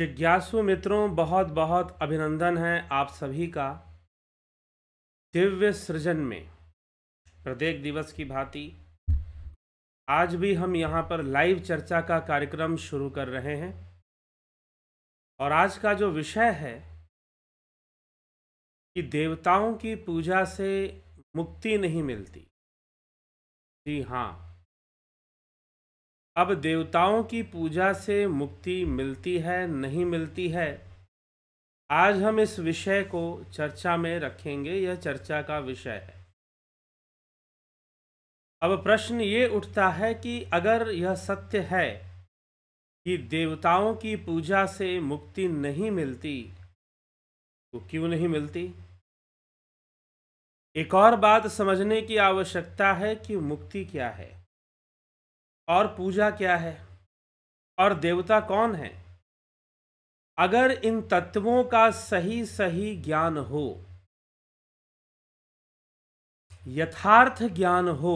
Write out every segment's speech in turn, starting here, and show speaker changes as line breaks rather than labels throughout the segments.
जिज्ञासु मित्रों बहुत बहुत अभिनंदन है आप सभी का दिव्य सृजन में
प्रत्येक दिवस की भांति आज भी हम यहाँ पर लाइव चर्चा का कार्यक्रम शुरू कर रहे हैं और आज का जो विषय
है कि देवताओं की पूजा से मुक्ति नहीं मिलती जी हाँ अब
देवताओं की पूजा से मुक्ति मिलती है नहीं मिलती है आज हम इस विषय को चर्चा में रखेंगे यह चर्चा का विषय है अब प्रश्न ये उठता है कि अगर यह सत्य है कि देवताओं की पूजा से मुक्ति नहीं मिलती तो क्यों नहीं मिलती एक और बात समझने की आवश्यकता है कि मुक्ति क्या है और पूजा क्या
है और देवता कौन है अगर इन तत्वों का सही सही ज्ञान हो यथार्थ ज्ञान हो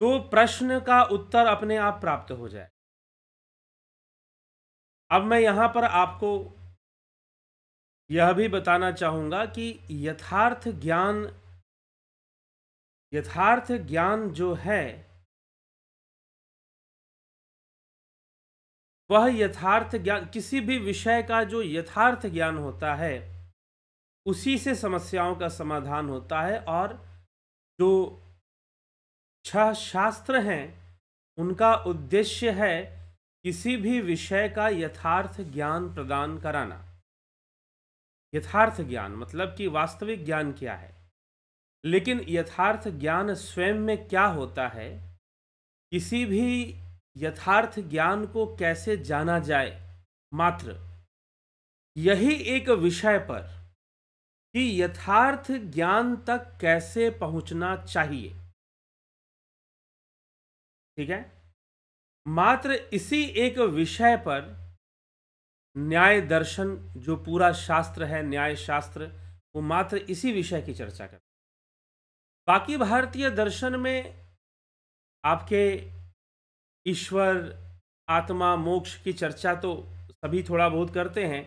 तो प्रश्न का उत्तर अपने आप प्राप्त हो जाए अब मैं यहां पर आपको यह भी बताना चाहूंगा कि यथार्थ ज्ञान यथार्थ ज्ञान जो है वह यथार्थ ज्ञान किसी भी विषय का
जो यथार्थ ज्ञान होता है उसी से समस्याओं का समाधान होता है और जो छह शास्त्र हैं उनका उद्देश्य है किसी भी विषय का यथार्थ ज्ञान प्रदान कराना यथार्थ ज्ञान मतलब कि वास्तविक ज्ञान क्या है लेकिन यथार्थ ज्ञान स्वयं में क्या होता है किसी भी यथार्थ ज्ञान को कैसे जाना जाए मात्र यही एक विषय पर कि यथार्थ ज्ञान तक
कैसे पहुंचना चाहिए ठीक है मात्र इसी एक विषय पर न्याय
दर्शन जो पूरा शास्त्र है न्याय शास्त्र वो मात्र इसी विषय की चर्चा कर बाकी भारतीय दर्शन में आपके ईश्वर आत्मा मोक्ष की चर्चा तो सभी थोड़ा बहुत करते हैं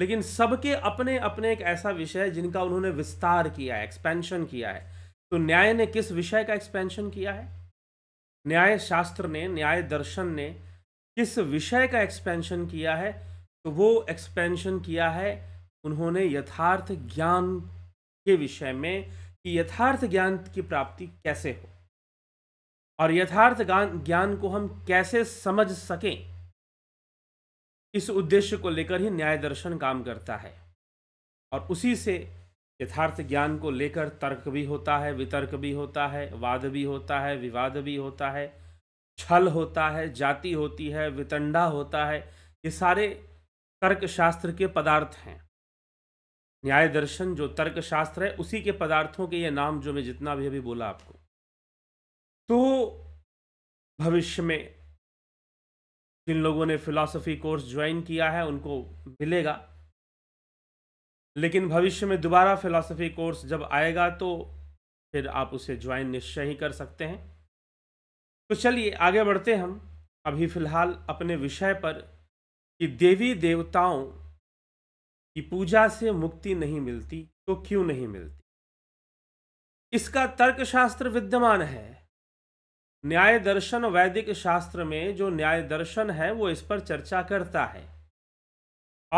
लेकिन सबके अपने अपने एक ऐसा विषय है जिनका उन्होंने विस्तार किया है एक्सपेंशन किया है तो न्याय ने किस विषय का एक्सपेंशन किया है न्याय शास्त्र ने न्याय दर्शन ने किस विषय का एक्सपेंशन किया है तो वो एक्सपेंशन किया है उन्होंने यथार्थ ज्ञान के विषय में कि यथार्थ ज्ञान की प्राप्ति कैसे हो और यथार्थ ज्ञान को हम कैसे समझ सकें इस उद्देश्य को लेकर ही न्याय दर्शन काम करता है और उसी से यथार्थ ज्ञान को लेकर तर्क भी होता है वितर्क भी होता है वाद भी होता है विवाद भी होता है छल होता है जाति होती है वितंडा होता है ये सारे तर्क शास्त्र के पदार्थ हैं न्याय दर्शन जो तर्क शास्त्र है उसी के पदार्थों के ये नाम जो मैं जितना भी अभी बोला आपको तो भविष्य में जिन लोगों ने फिलॉसफी कोर्स ज्वाइन किया है उनको मिलेगा लेकिन भविष्य में दोबारा फिलॉसफी कोर्स जब आएगा तो फिर आप उसे ज्वाइन निश्चय ही कर सकते हैं तो चलिए आगे बढ़ते हम अभी फ़िलहाल अपने विषय पर कि देवी देवताओं की पूजा से मुक्ति नहीं मिलती तो क्यों नहीं मिलती इसका तर्कशास्त्र विद्यमान है न्याय दर्शन वैदिक शास्त्र में जो न्याय दर्शन है वो इस पर चर्चा करता है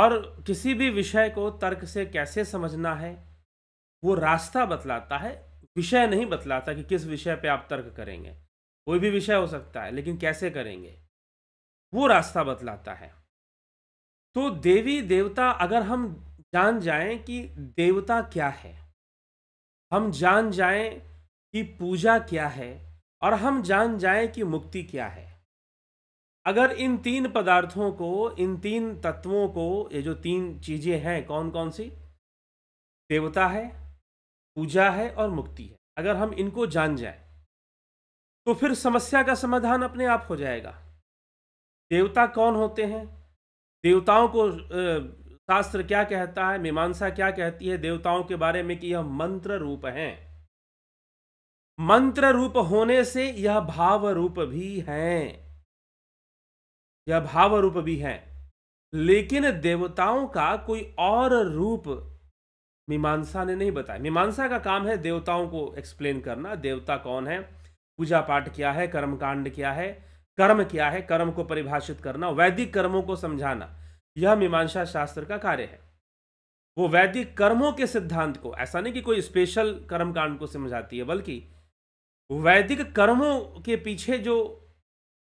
और किसी भी विषय को तर्क से कैसे समझना है वो रास्ता बतलाता है विषय नहीं बतलाता कि किस विषय पे आप तर्क करेंगे कोई भी विषय हो सकता है लेकिन कैसे करेंगे वो रास्ता बतलाता है तो देवी देवता अगर हम जान जाएं कि देवता क्या है हम जान जाएं कि पूजा क्या है और हम जान जाएं कि मुक्ति क्या है अगर इन तीन पदार्थों को इन तीन तत्वों को ये जो तीन चीज़ें हैं कौन कौन सी देवता है पूजा है और मुक्ति है अगर हम इनको जान जाए तो फिर समस्या का समाधान अपने आप हो जाएगा देवता कौन होते हैं देवताओं को शास्त्र क्या कहता है मीमांसा क्या कहती है देवताओं के बारे में कि यह मंत्र रूप हैं मंत्र रूप होने से यह भाव रूप भी है यह भाव रूप भी है लेकिन देवताओं का कोई और रूप मीमांसा ने नहीं बताया मीमांसा का काम है देवताओं को एक्सप्लेन करना देवता कौन है पूजा पाठ क्या है कर्म कांड क्या है कर्म क्या है कर्म को परिभाषित करना वैदिक कर्मों को समझाना यह मीमांसा शास्त्र का कार्य है वो वैदिक कर्मों के सिद्धांत को ऐसा नहीं कि कोई स्पेशल कर्म कांड को समझाती है बल्कि वैदिक कर्मों के पीछे जो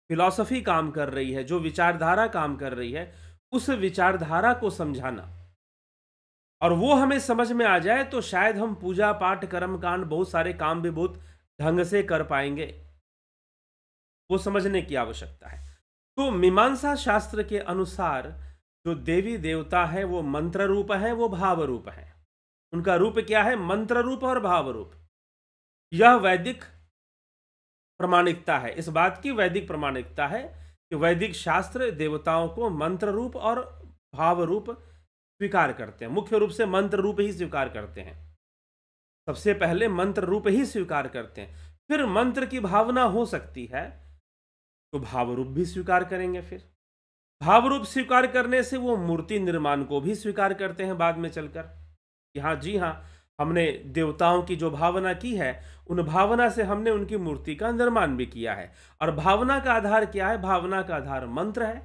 फिलॉसफी काम कर रही है जो विचारधारा काम कर रही है उस विचारधारा को समझाना और वो हमें समझ में आ जाए तो शायद हम पूजा पाठ कर्म कांड बहुत सारे काम भी बहुत ढंग से कर पाएंगे वो समझने की आवश्यकता है तो मीमांसा शास्त्र के अनुसार जो देवी देवता है वो मंत्र रूप है वो भाव रूप है उनका रूप क्या है मंत्र रूप और भाव रूप यह वैदिक प्रमाणिकता है इस बात की वैदिक प्रमाणिकता है कि वैदिक शास्त्र देवताओं को मंत्र रूप और भाव रूप स्वीकार करते हैं मुख्य रूप से मंत्र रूप ही स्वीकार करते हैं सबसे पहले मंत्र रूप ही स्वीकार करते हैं फिर मंत्र की भावना हो सकती है तो भाव रूप भी स्वीकार करेंगे फिर भाव रूप स्वीकार करने से वो मूर्ति निर्माण को भी स्वीकार करते हैं बाद में चलकर यहाँ जी हाँ हमने देवताओं की जो भावना की है उन भावना से हमने उनकी मूर्ति का निर्माण भी किया है और भावना का आधार क्या है भावना का आधार मंत्र है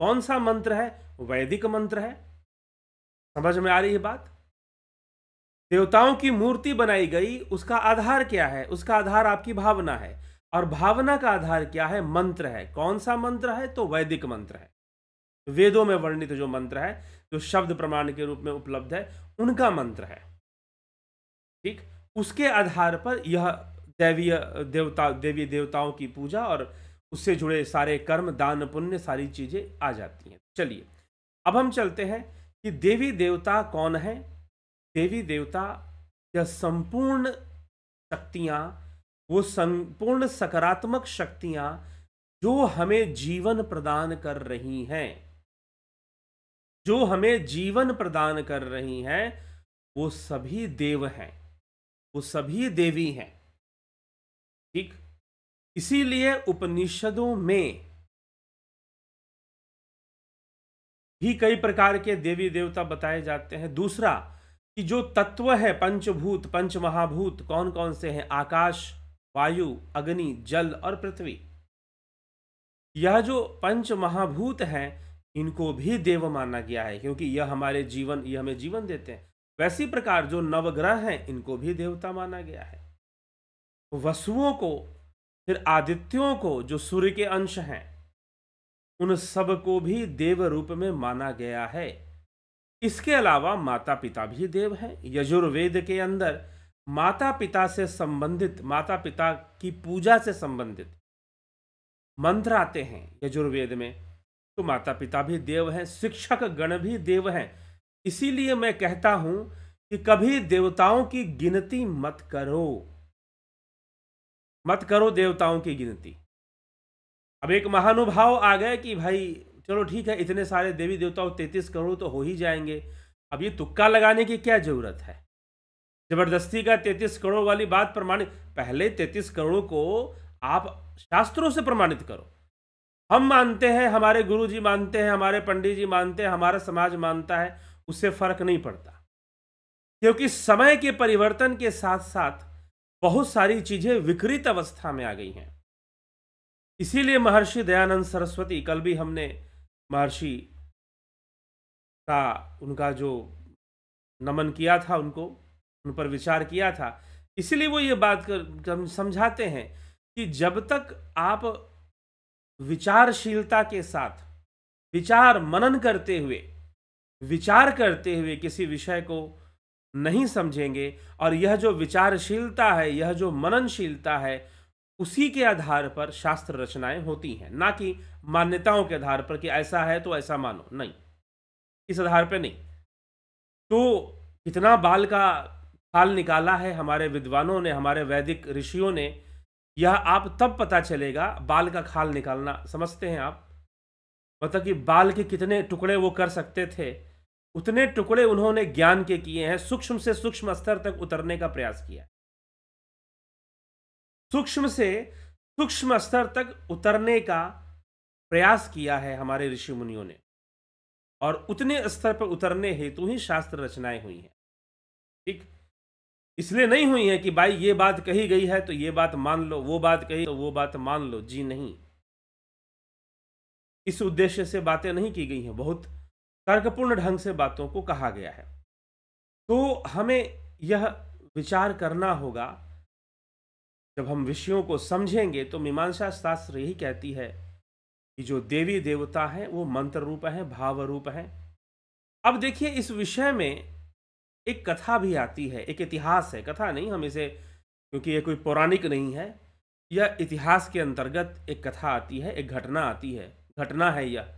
कौन सा मंत्र है वैदिक मंत्र है समझ में आ रही है बात देवताओं की मूर्ति बनाई गई उसका आधार क्या है उसका आधार आपकी भावना है और भावना का आधार क्या है मंत्र है कौन सा मंत्र है तो वैदिक मंत्र है वेदों में वर्णित जो मंत्र है जो शब्द प्रमाण के रूप में उपलब्ध है उनका मंत्र है ठीक उसके आधार पर यह दैवीय देवता देवी देवताओं की पूजा और उससे जुड़े सारे कर्म दान पुण्य सारी चीज़ें आ जाती हैं चलिए अब हम चलते हैं कि देवी देवता कौन है देवी देवता यह संपूर्ण शक्तियाँ वो संपूर्ण सकारात्मक शक्तियाँ जो हमें जीवन प्रदान कर रही हैं जो हमें जीवन प्रदान कर रही हैं वो सभी देव हैं वो सभी
देवी हैं ठीक इसीलिए उपनिषदों में भी कई प्रकार के देवी देवता
बताए जाते हैं दूसरा कि जो तत्व है पंचभूत पंच महाभूत कौन कौन से हैं आकाश वायु अग्नि जल और पृथ्वी यह जो पंच महाभूत हैं इनको भी देव माना गया है क्योंकि यह हमारे जीवन यह हमें जीवन देते हैं वैसी प्रकार जो नवग्रह हैं इनको भी देवता माना गया है तो वसुओं को फिर आदित्यों को जो सूर्य के अंश हैं उन सब को भी देव रूप में माना गया है इसके अलावा माता पिता भी देव हैं यजुर्वेद के अंदर माता पिता से संबंधित माता पिता की पूजा से संबंधित मंत्र आते हैं यजुर्वेद में तो माता पिता भी देव हैं शिक्षक गण भी देव हैं इसीलिए मैं कहता हूं कि कभी देवताओं की गिनती मत करो मत करो देवताओं की गिनती अब एक महानुभाव आ गए कि भाई चलो ठीक है इतने सारे देवी देवताओं तैतीस करोड़ तो हो ही जाएंगे अब ये तुक्का लगाने की क्या ज़रूरत है जबरदस्ती का तैतीस करोड़ वाली बात प्रमाणित पहले तैतीस करोड़ को आप शास्त्रों से प्रमाणित करो हम मानते हैं हमारे गुरु जी मानते हैं हमारे पंडित जी मानते हैं हमारा समाज मानता है उसे फर्क नहीं पड़ता क्योंकि समय के परिवर्तन के साथ साथ बहुत सारी चीजें विकृत अवस्था में आ गई हैं इसीलिए महर्षि दयानंद सरस्वती कल भी हमने महर्षि का उनका जो नमन किया था उनको उन पर विचार किया था इसलिए वो ये बात कर समझाते हैं कि जब तक आप विचारशीलता के साथ विचार मनन करते हुए विचार करते हुए किसी विषय को नहीं समझेंगे और यह जो विचारशीलता है यह जो मननशीलता है उसी के आधार पर शास्त्र रचनाएं होती हैं ना कि मान्यताओं के आधार पर कि ऐसा है तो ऐसा मानो नहीं इस आधार पर नहीं तो इतना बाल का खाल निकाला है हमारे विद्वानों ने हमारे वैदिक ऋषियों ने यह आप तब पता चलेगा बाल का खाल निकालना समझते हैं आप मतलब कि बाल के कितने टुकड़े वो कर सकते थे उतने टुकड़े उन्होंने ज्ञान के किए हैं सूक्ष्म से सूक्ष्म स्तर तक उतरने का प्रयास किया सूक्ष्म से सूक्ष्म स्तर तक उतरने का प्रयास किया है हमारे ऋषि मुनियों ने और उतने स्तर पर उतरने हेतु ही शास्त्र रचनाएं हुई हैं ठीक इसलिए नहीं हुई है कि भाई ये बात कही गई है तो ये बात मान लो वो बात कही तो वो बात मान लो जी नहीं इस उद्देश्य से बातें नहीं की गई हैं बहुत तर्कपूर्ण ढंग से बातों को कहा गया है तो हमें यह विचार करना होगा जब हम विषयों को समझेंगे तो मीमांसा शास्त्र यही कहती है कि जो देवी देवता है वो मंत्र रूप है भाव रूप है अब देखिए इस विषय में एक कथा भी आती है एक इतिहास है कथा नहीं हम इसे क्योंकि ये कोई पौराणिक नहीं है यह इतिहास के अंतर्गत एक कथा आती है एक घटना आती है घटना है यह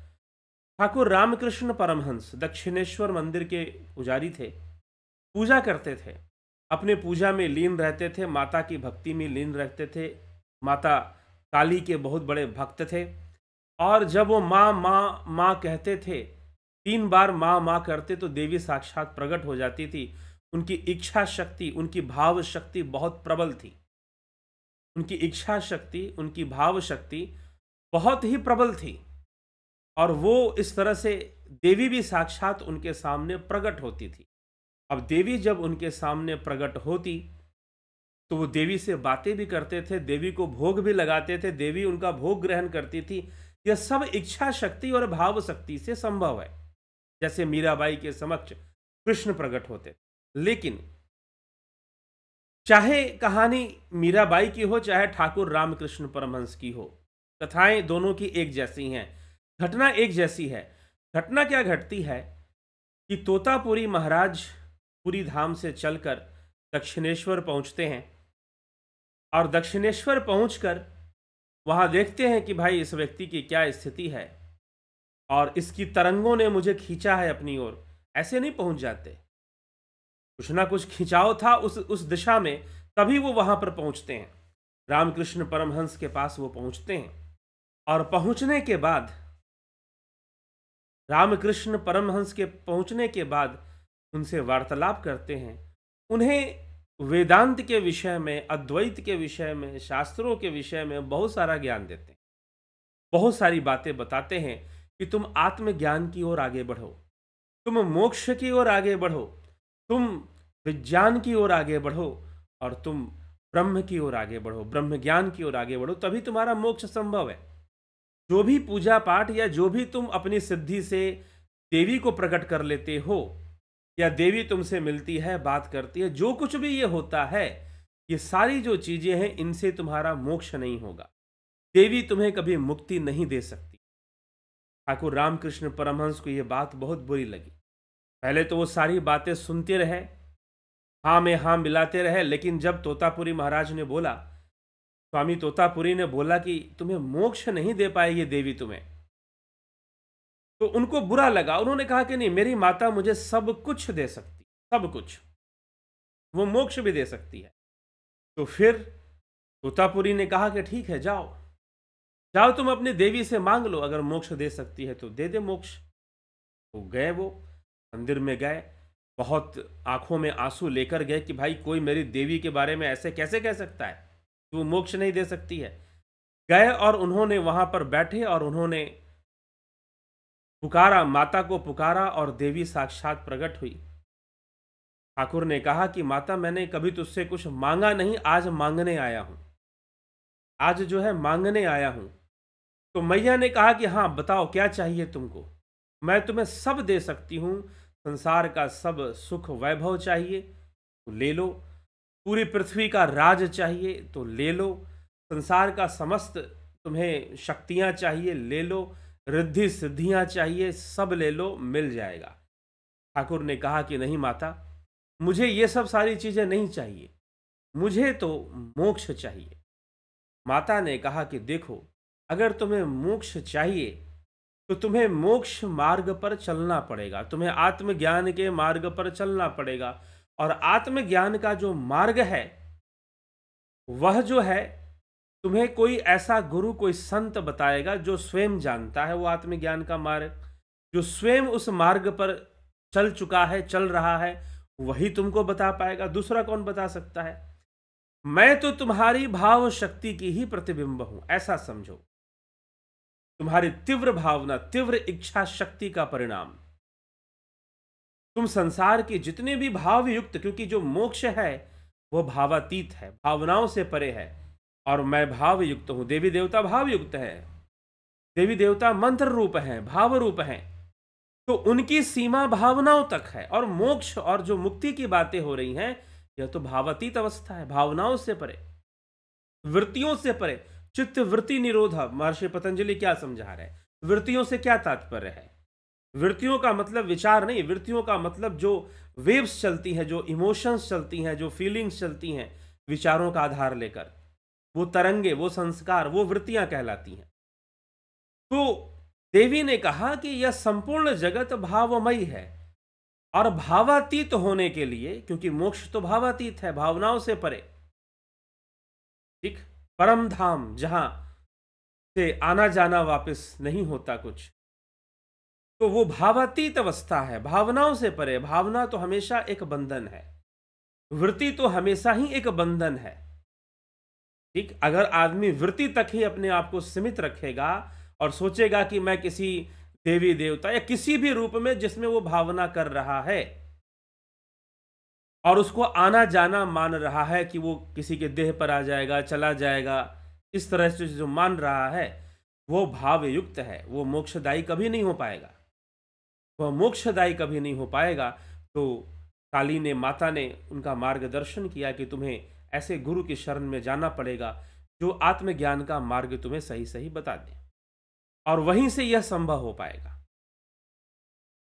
ठाकुर रामकृष्ण परमहंस दक्षिणेश्वर मंदिर के पुजारी थे पूजा करते थे अपने पूजा में लीन रहते थे माता की भक्ति में लीन रहते थे माता काली के बहुत बड़े भक्त थे और जब वो माँ माँ माँ कहते थे तीन बार माँ माँ करते तो देवी साक्षात प्रकट हो जाती थी उनकी इच्छा शक्ति उनकी भाव शक्ति बहुत प्रबल थी उनकी इच्छा शक्ति उनकी भाव शक्ति बहुत ही प्रबल थी और वो इस तरह से देवी भी साक्षात उनके सामने प्रकट होती थी अब देवी जब उनके सामने प्रकट होती तो वो देवी से बातें भी करते थे देवी को भोग भी लगाते थे देवी उनका भोग ग्रहण करती थी यह सब इच्छा शक्ति और भाव शक्ति से संभव है जैसे मीराबाई के समक्ष कृष्ण प्रकट होते लेकिन चाहे कहानी मीराबाई की हो चाहे ठाकुर रामकृष्ण परमहंस की हो कथाएं दोनों की एक जैसी हैं घटना एक जैसी है घटना क्या घटती है कि तोतापुरी महाराज पूरी धाम से चलकर दक्षिणेश्वर पहुंचते हैं और दक्षिणेश्वर पहुंचकर वहां देखते हैं कि भाई इस व्यक्ति की क्या स्थिति है और इसकी तरंगों ने मुझे खींचा है अपनी ओर ऐसे नहीं पहुंच जाते कुछ ना कुछ खिंचाव था उस उस दिशा में तभी वो वहां पर पहुंचते हैं रामकृष्ण परमहंस के पास वो पहुंचते हैं और पहुंचने के बाद रामकृष्ण परमहंस के पहुंचने के बाद उनसे वार्तालाप करते हैं उन्हें वेदांत के विषय में अद्वैत के विषय में शास्त्रों के विषय में बहुत सारा ज्ञान देते हैं बहुत सारी बातें बताते हैं कि तुम आत्मज्ञान की ओर आगे बढ़ो तुम मोक्ष की ओर आगे बढ़ो तुम विज्ञान की ओर आगे बढ़ो और तुम ब्रह्म की ओर आगे बढ़ो ब्रह्म ज्ञान की ओर आगे बढ़ो तभी तुम्हारा मोक्ष संभव है जो भी पूजा पाठ या जो भी तुम अपनी सिद्धि से देवी को प्रकट कर लेते हो या देवी तुमसे मिलती है बात करती है जो कुछ भी ये होता है ये सारी जो चीज़ें हैं इनसे तुम्हारा मोक्ष नहीं होगा देवी तुम्हें कभी मुक्ति नहीं दे सकती ठाकुर रामकृष्ण परमहंस को ये बात बहुत बुरी लगी पहले तो वो सारी बातें सुनते रहे हाँ में हाँ मिलाते रहे लेकिन जब तोतापुरी महाराज ने बोला स्वामी तोतापुरी ने बोला कि तुम्हें मोक्ष नहीं दे पाएगी देवी तुम्हें तो उनको बुरा लगा उन्होंने कहा कि नहीं मेरी माता मुझे सब कुछ दे सकती सब कुछ वो मोक्ष भी दे सकती है तो फिर तोतापुरी ने कहा कि ठीक है जाओ जाओ तुम अपनी देवी से मांग लो अगर मोक्ष दे सकती है तो दे दे मोक्ष तो गए वो मंदिर में गए बहुत आंखों में आंसू लेकर गए कि भाई कोई मेरी देवी के बारे में ऐसे कैसे कह सकता है वो मोक्ष नहीं दे सकती है गए और उन्होंने वहां पर बैठे और उन्होंने पुकारा माता को पुकारा और देवी साक्षात प्रकट हुई ठाकुर ने कहा कि माता मैंने कभी तुझसे कुछ मांगा नहीं आज मांगने आया हूं आज जो है मांगने आया हूं तो मैया ने कहा कि हाँ बताओ क्या चाहिए तुमको मैं तुम्हें सब दे सकती हूं संसार का सब सुख वैभव चाहिए तो ले लो पूरी पृथ्वी का राज चाहिए तो ले लो संसार का समस्त तुम्हें शक्तियाँ चाहिए ले लो रिद्धि सिद्धियाँ चाहिए सब ले लो मिल जाएगा ठाकुर ने कहा कि नहीं माता मुझे ये सब सारी चीज़ें नहीं चाहिए मुझे तो मोक्ष चाहिए माता ने कहा कि देखो अगर तुम्हें मोक्ष चाहिए तो तुम्हें मोक्ष मार्ग पर चलना पड़ेगा तुम्हें आत्मज्ञान के मार्ग पर चलना पड़ेगा और आत्मज्ञान का जो मार्ग है वह जो है तुम्हें कोई ऐसा गुरु कोई संत बताएगा जो स्वयं जानता है वो आत्मज्ञान का मार्ग जो स्वयं उस मार्ग पर चल चुका है चल रहा है वही तुमको बता पाएगा दूसरा कौन बता सकता है मैं तो तुम्हारी भाव शक्ति की ही प्रतिबिंब हूं ऐसा समझो तुम्हारी तीव्र भावना तीव्र इच्छा शक्ति का परिणाम तुम संसार के जितने भी भाव युक्त क्योंकि जो मोक्ष है वो भावातीत है भावनाओं से परे है और मैं भाव युक्त हूँ देवी देवता भाव युक्त है देवी देवता मंत्र रूप हैं भाव रूप हैं तो उनकी सीमा भावनाओं तक है और मोक्ष और जो मुक्ति की बातें हो रही हैं यह तो भावातीत अवस्था है भावनाओं से परे वृत्तियों से परे चित्त वृत्ति निरोध महर्षि पतंजलि क्या समझा रहे वृत्तियों से क्या तात्पर्य है वृत्तियों का मतलब विचार नहीं वृत्तियों का मतलब जो वेव्स चलती हैं जो इमोशंस चलती हैं जो फीलिंग्स चलती हैं विचारों का आधार लेकर वो तरंगे वो संस्कार वो वृत्तियां कहलाती हैं तो देवी ने कहा कि यह संपूर्ण जगत भावमयी है और भावातीत होने के लिए क्योंकि मोक्ष तो भावातीत है भावनाओं से परे ठीक परम धाम जहां से आना जाना वापस नहीं होता कुछ तो वो भावातीत अवस्था है भावनाओं से परे भावना तो हमेशा एक बंधन है वृत्ति तो हमेशा ही एक बंधन है ठीक अगर आदमी वृत्ति तक ही अपने आप को सीमित रखेगा और सोचेगा कि मैं किसी देवी देवता या किसी भी रूप में जिसमें वो भावना कर रहा है और उसको आना जाना मान रहा है कि वो किसी के देह पर आ जाएगा चला जाएगा इस तरह से जो मान रहा है वो भावयुक्त है वो मोक्षदायी कभी नहीं हो पाएगा वह मोक्षदायी कभी नहीं हो पाएगा तो काली ने माता ने उनका मार्गदर्शन किया कि तुम्हें ऐसे गुरु की शरण में जाना पड़ेगा जो आत्मज्ञान का मार्ग तुम्हें सही सही बता दे और वहीं से यह संभव हो पाएगा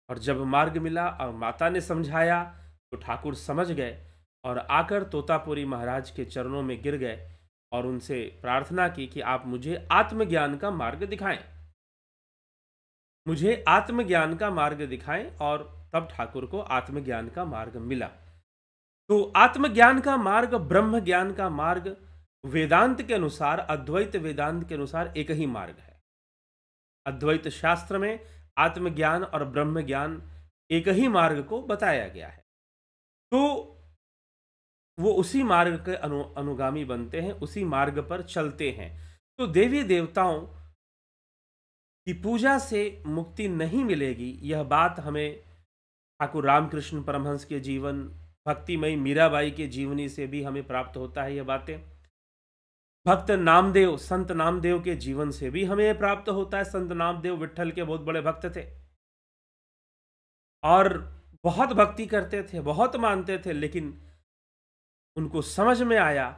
और जब मार्ग मिला और माता ने समझाया तो ठाकुर समझ गए और आकर तोतापुरी महाराज के चरणों में गिर गए और उनसे प्रार्थना की कि आप मुझे आत्मज्ञान का मार्ग दिखाएं मुझे आत्मज्ञान का मार्ग दिखाएं और तब ठाकुर को आत्मज्ञान का मार्ग मिला तो आत्मज्ञान का मार्ग ब्रह्म ज्ञान का मार्ग वेदांत के अनुसार अद्वैत वेदांत के अनुसार एक ही मार्ग है अद्वैत शास्त्र में आत्मज्ञान और ब्रह्म ज्ञान एक ही मार्ग को बताया गया है तो वो उसी मार्ग के अनु अनुगामी बनते हैं उसी मार्ग पर चलते हैं तो देवी देवताओं कि पूजा से मुक्ति नहीं मिलेगी यह बात हमें ठाकुर रामकृष्ण परमहंस के जीवन भक्तिमयी मीराबाई के जीवनी से भी हमें प्राप्त होता है यह बातें भक्त नामदेव संत नामदेव के जीवन से भी हमें यह प्राप्त होता है संत नामदेव विठल के बहुत बड़े भक्त थे और बहुत भक्ति करते थे बहुत मानते थे लेकिन उनको समझ में आया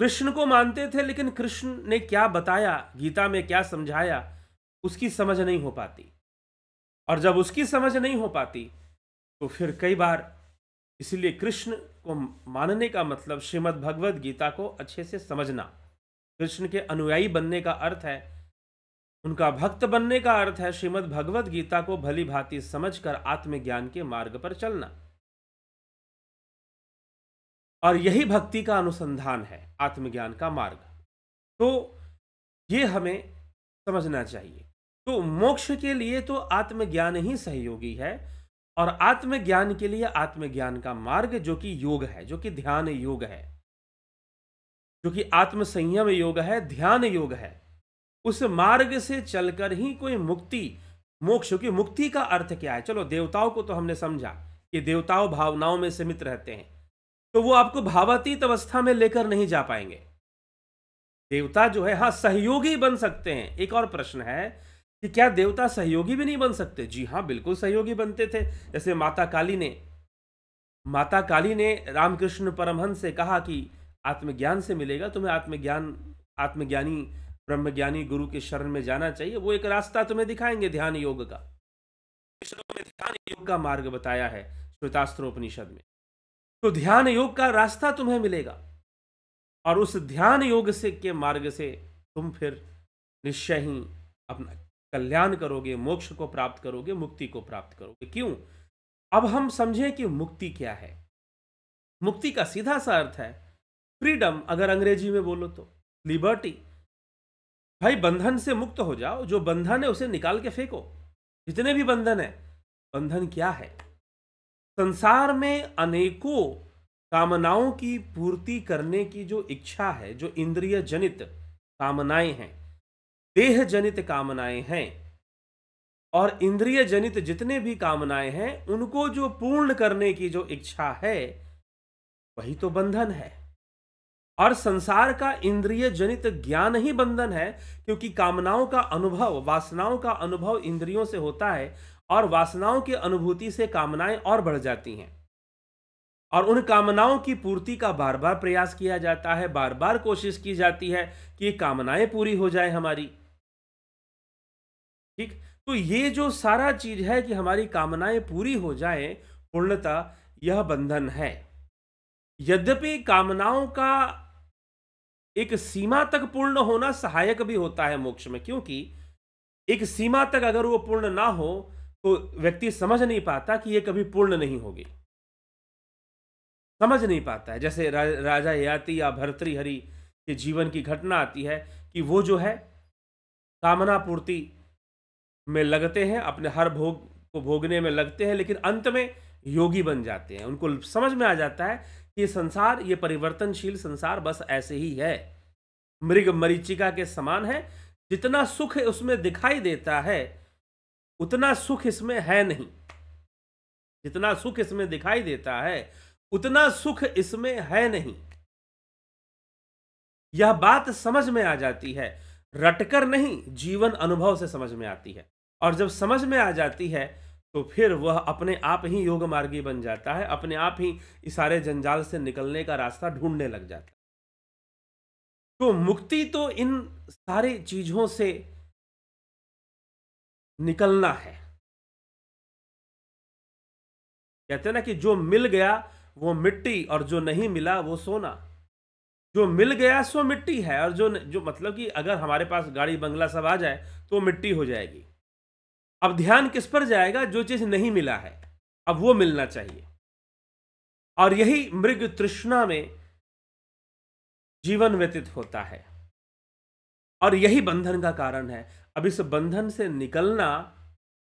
कृष्ण को मानते थे लेकिन कृष्ण ने क्या बताया गीता में क्या समझाया उसकी समझ नहीं हो पाती और जब उसकी समझ नहीं हो पाती तो फिर कई बार इसलिए कृष्ण को मानने का मतलब श्रीमद् भगवद गीता को अच्छे से समझना कृष्ण के अनुयायी बनने का अर्थ है उनका भक्त बनने का अर्थ है श्रीमद् भगवद गीता को भली भांति समझ कर आत्मज्ञान के मार्ग पर
चलना और यही भक्ति का अनुसंधान है आत्मज्ञान का मार्ग तो ये हमें समझना
चाहिए तो मोक्ष के लिए तो आत्मज्ञान ही सहयोगी है और आत्मज्ञान के लिए आत्मज्ञान का मार्ग जो कि योग है जो कि ध्यान योग है जो कि आत्म संयम योग है ध्यान योग है उस मार्ग से चलकर ही कोई मुक्ति मोक्ष की मुक्ति का अर्थ क्या है चलो देवताओं को तो हमने समझा कि देवताओं भावनाओं में सीमित रहते हैं तो वो आपको भावातीत अवस्था में लेकर नहीं जा पाएंगे देवता जो है हाँ सहयोगी बन सकते हैं एक और प्रश्न है कि क्या देवता सहयोगी भी नहीं बन सकते जी हाँ बिल्कुल सहयोगी बनते थे जैसे माता काली ने माता काली ने रामकृष्ण परमहंस से कहा कि आत्मज्ञान से मिलेगा तुम्हें आत्मज्ञान आत्मज्ञानी ब्रह्मज्ञानी गुरु के शरण में जाना चाहिए वो एक रास्ता तुम्हें दिखाएंगे ध्यान योग का ध्यान योग का मार्ग बताया है श्वेतास्त्रोपनिषद में तो ध्यान योग का रास्ता तुम्हें मिलेगा और उस ध्यान योग से के मार्ग से तुम फिर निश्चय ही अपना कल्याण करोगे मोक्ष को प्राप्त करोगे मुक्ति को प्राप्त करोगे क्यों अब हम समझें कि मुक्ति क्या है मुक्ति का सीधा सा अर्थ है फ्रीडम अगर अंग्रेजी में बोलो तो लिबर्टी भाई बंधन से मुक्त हो जाओ जो बंधन है उसे निकाल के फेंको जितने भी बंधन है बंधन क्या है संसार में अनेकों कामनाओं की पूर्ति करने की जो इच्छा है जो इंद्रिय जनित कामनाएं हैं देह जनित कामनाएं हैं और इंद्रिय जनित जितने भी कामनाएं हैं उनको जो पूर्ण करने की जो इच्छा है वही तो बंधन है और संसार का इंद्रिय जनित ज्ञान ही बंधन है क्योंकि कामनाओं का अनुभव वासनाओं का अनुभव इंद्रियों से होता है और वासनाओं की अनुभूति से कामनाएं और बढ़ जाती हैं और उन कामनाओं की पूर्ति का बार बार प्रयास किया जाता है बार बार कोशिश की जाती है कि कामनाएं पूरी हो जाए हमारी ठीक तो ये जो सारा चीज है कि हमारी कामनाएं पूरी हो जाएं पूर्णता यह बंधन है यद्यपि कामनाओं का एक सीमा तक पूर्ण होना सहायक भी होता है मोक्ष में क्योंकि एक सीमा तक अगर वो पूर्ण ना हो तो व्यक्ति समझ नहीं पाता कि ये कभी पूर्ण नहीं होगी समझ नहीं पाता है जैसे रा, राजा याति या भर्तृहरि के जीवन की घटना आती है कि वो जो है कामना पूर्ति में लगते हैं अपने हर भोग को भोगने में लगते हैं लेकिन अंत में योगी बन जाते हैं उनको समझ में आ जाता है कि संसार ये परिवर्तनशील संसार बस ऐसे ही है मृग मरीचिका के समान है जितना सुख उसमें दिखाई देता है उतना सुख इसमें है नहीं जितना सुख इसमें दिखाई देता है उतना सुख इसमें है नहीं यह बात समझ में आ जाती है रटकर नहीं जीवन अनुभव से समझ में आती है और जब समझ में आ जाती है तो फिर वह अपने आप ही योग मार्गी बन जाता है अपने आप ही इशारे जंजाल से निकलने का रास्ता ढूंढने लग जाता है
तो मुक्ति तो इन सारी चीजों से निकलना है कहते हैं ना कि जो मिल गया वो मिट्टी और जो नहीं मिला वो सोना जो
मिल गया सो मिट्टी है और जो जो मतलब कि अगर हमारे पास गाड़ी बंगला सब आ जाए तो मिट्टी हो जाएगी अब ध्यान किस पर जाएगा जो चीज नहीं मिला है अब वो मिलना चाहिए और यही मृग तृष्णा में जीवन व्यतीत होता है और यही बंधन का कारण है अब इस बंधन से निकलना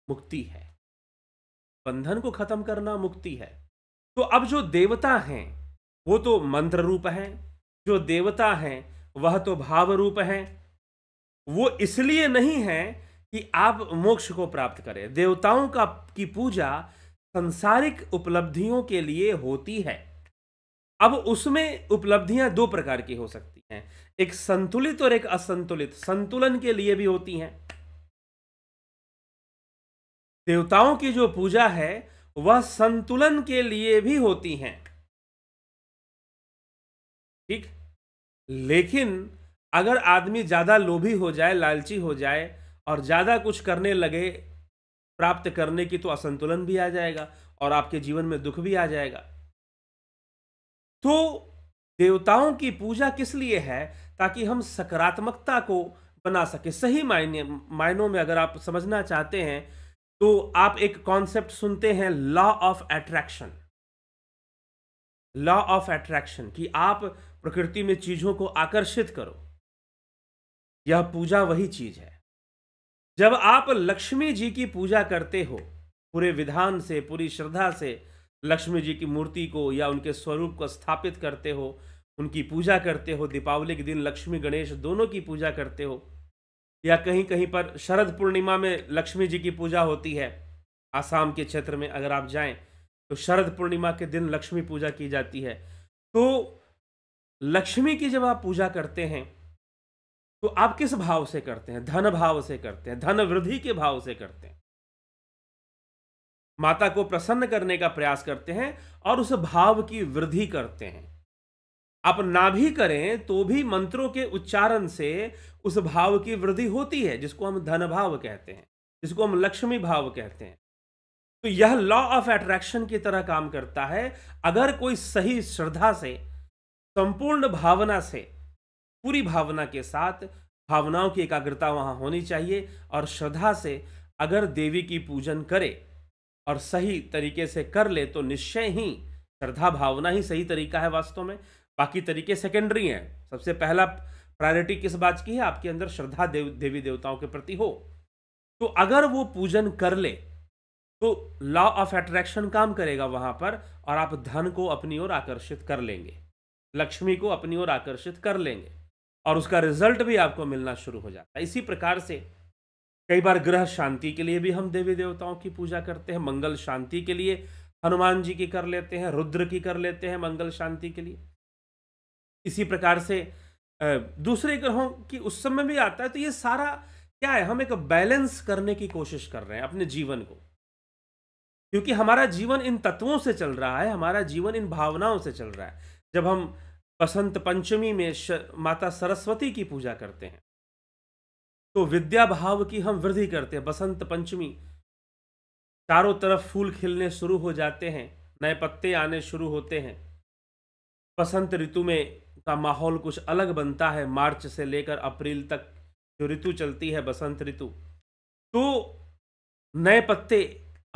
मुक्ति है बंधन को खत्म करना मुक्ति है तो अब जो देवता हैं वो तो मंत्र रूप हैं जो देवता हैं वह तो भाव रूप हैं वो इसलिए नहीं हैं कि आप मोक्ष को प्राप्त करें देवताओं का की पूजा संसारिक उपलब्धियों के लिए होती है अब उसमें उपलब्धियां दो प्रकार की हो सकती हैं एक संतुलित और एक असंतुलित संतुलन के लिए भी होती हैं
देवताओं की जो पूजा है वह संतुलन के लिए भी होती हैं ठीक
लेकिन अगर आदमी ज्यादा लोभी हो जाए लालची हो जाए और ज़्यादा कुछ करने लगे प्राप्त करने की तो असंतुलन भी आ जाएगा और आपके जीवन में दुख भी आ जाएगा तो देवताओं की पूजा किस लिए है ताकि हम सकारात्मकता को बना सके सही मायने मायनों में अगर आप समझना चाहते हैं तो आप एक कॉन्सेप्ट सुनते हैं law of attraction law of attraction कि आप प्रकृति में चीजों को आकर्षित करो यह पूजा वही चीज है जब आप लक्ष्मी जी की पूजा करते हो पूरे विधान से पूरी श्रद्धा से लक्ष्मी जी की मूर्ति को या उनके स्वरूप को स्थापित करते हो उनकी पूजा करते हो दीपावली के दिन लक्ष्मी गणेश दोनों की पूजा करते हो या कहीं कहीं पर शरद पूर्णिमा में लक्ष्मी जी की पूजा होती है आसाम के क्षेत्र में अगर आप जाएं तो शरद पूर्णिमा के दिन लक्ष्मी पूजा की जाती है तो लक्ष्मी की जब आप पूजा करते हैं तो आप किस भाव से करते हैं धन भाव से करते हैं धन वृद्धि के भाव से करते हैं माता को प्रसन्न करने का प्रयास करते हैं और उस भाव की वृद्धि करते हैं आप ना भी करें तो भी मंत्रों के उच्चारण से उस भाव की वृद्धि होती है जिसको हम धन भाव कहते हैं जिसको हम लक्ष्मी भाव कहते हैं तो यह लॉ ऑफ अट्रैक्शन की तरह काम करता है अगर कोई सही श्रद्धा से संपूर्ण भावना से पूरी भावना के साथ भावनाओं की एकाग्रता वहाँ होनी चाहिए और श्रद्धा से अगर देवी की पूजन करे और सही तरीके से कर ले तो निश्चय ही श्रद्धा भावना ही सही तरीका है वास्तव में बाकी तरीके सेकेंडरी हैं सबसे पहला प्रायोरिटी किस बात की है आपके अंदर श्रद्धा देव देवी देवताओं के प्रति हो तो अगर वो पूजन कर ले तो लॉ ऑफ अट्रैक्शन काम करेगा वहां पर और आप धन को अपनी ओर आकर्षित कर लेंगे लक्ष्मी को अपनी ओर आकर्षित कर लेंगे और उसका रिजल्ट भी आपको मिलना शुरू हो जाता है इसी प्रकार से कई बार ग्रह शांति के लिए भी हम देवी देवताओं की पूजा करते हैं मंगल शांति के लिए हनुमान जी की कर लेते हैं रुद्र की कर लेते हैं मंगल शांति के लिए इसी प्रकार से दूसरे ग्रहों की उस समय भी आता है तो ये सारा क्या है हम एक बैलेंस करने की कोशिश कर रहे हैं अपने जीवन को क्योंकि हमारा जीवन इन तत्वों से चल रहा है हमारा जीवन इन भावनाओं से चल रहा है जब हम बसंत पंचमी में माता सरस्वती की पूजा करते हैं तो विद्या भाव की हम वृद्धि करते हैं बसंत पंचमी चारों तरफ फूल खिलने शुरू हो जाते हैं नए पत्ते आने शुरू होते हैं बसंत ऋतु में का माहौल कुछ अलग बनता है मार्च से लेकर अप्रैल तक जो ऋतु चलती है बसंत ऋतु तो नए पत्ते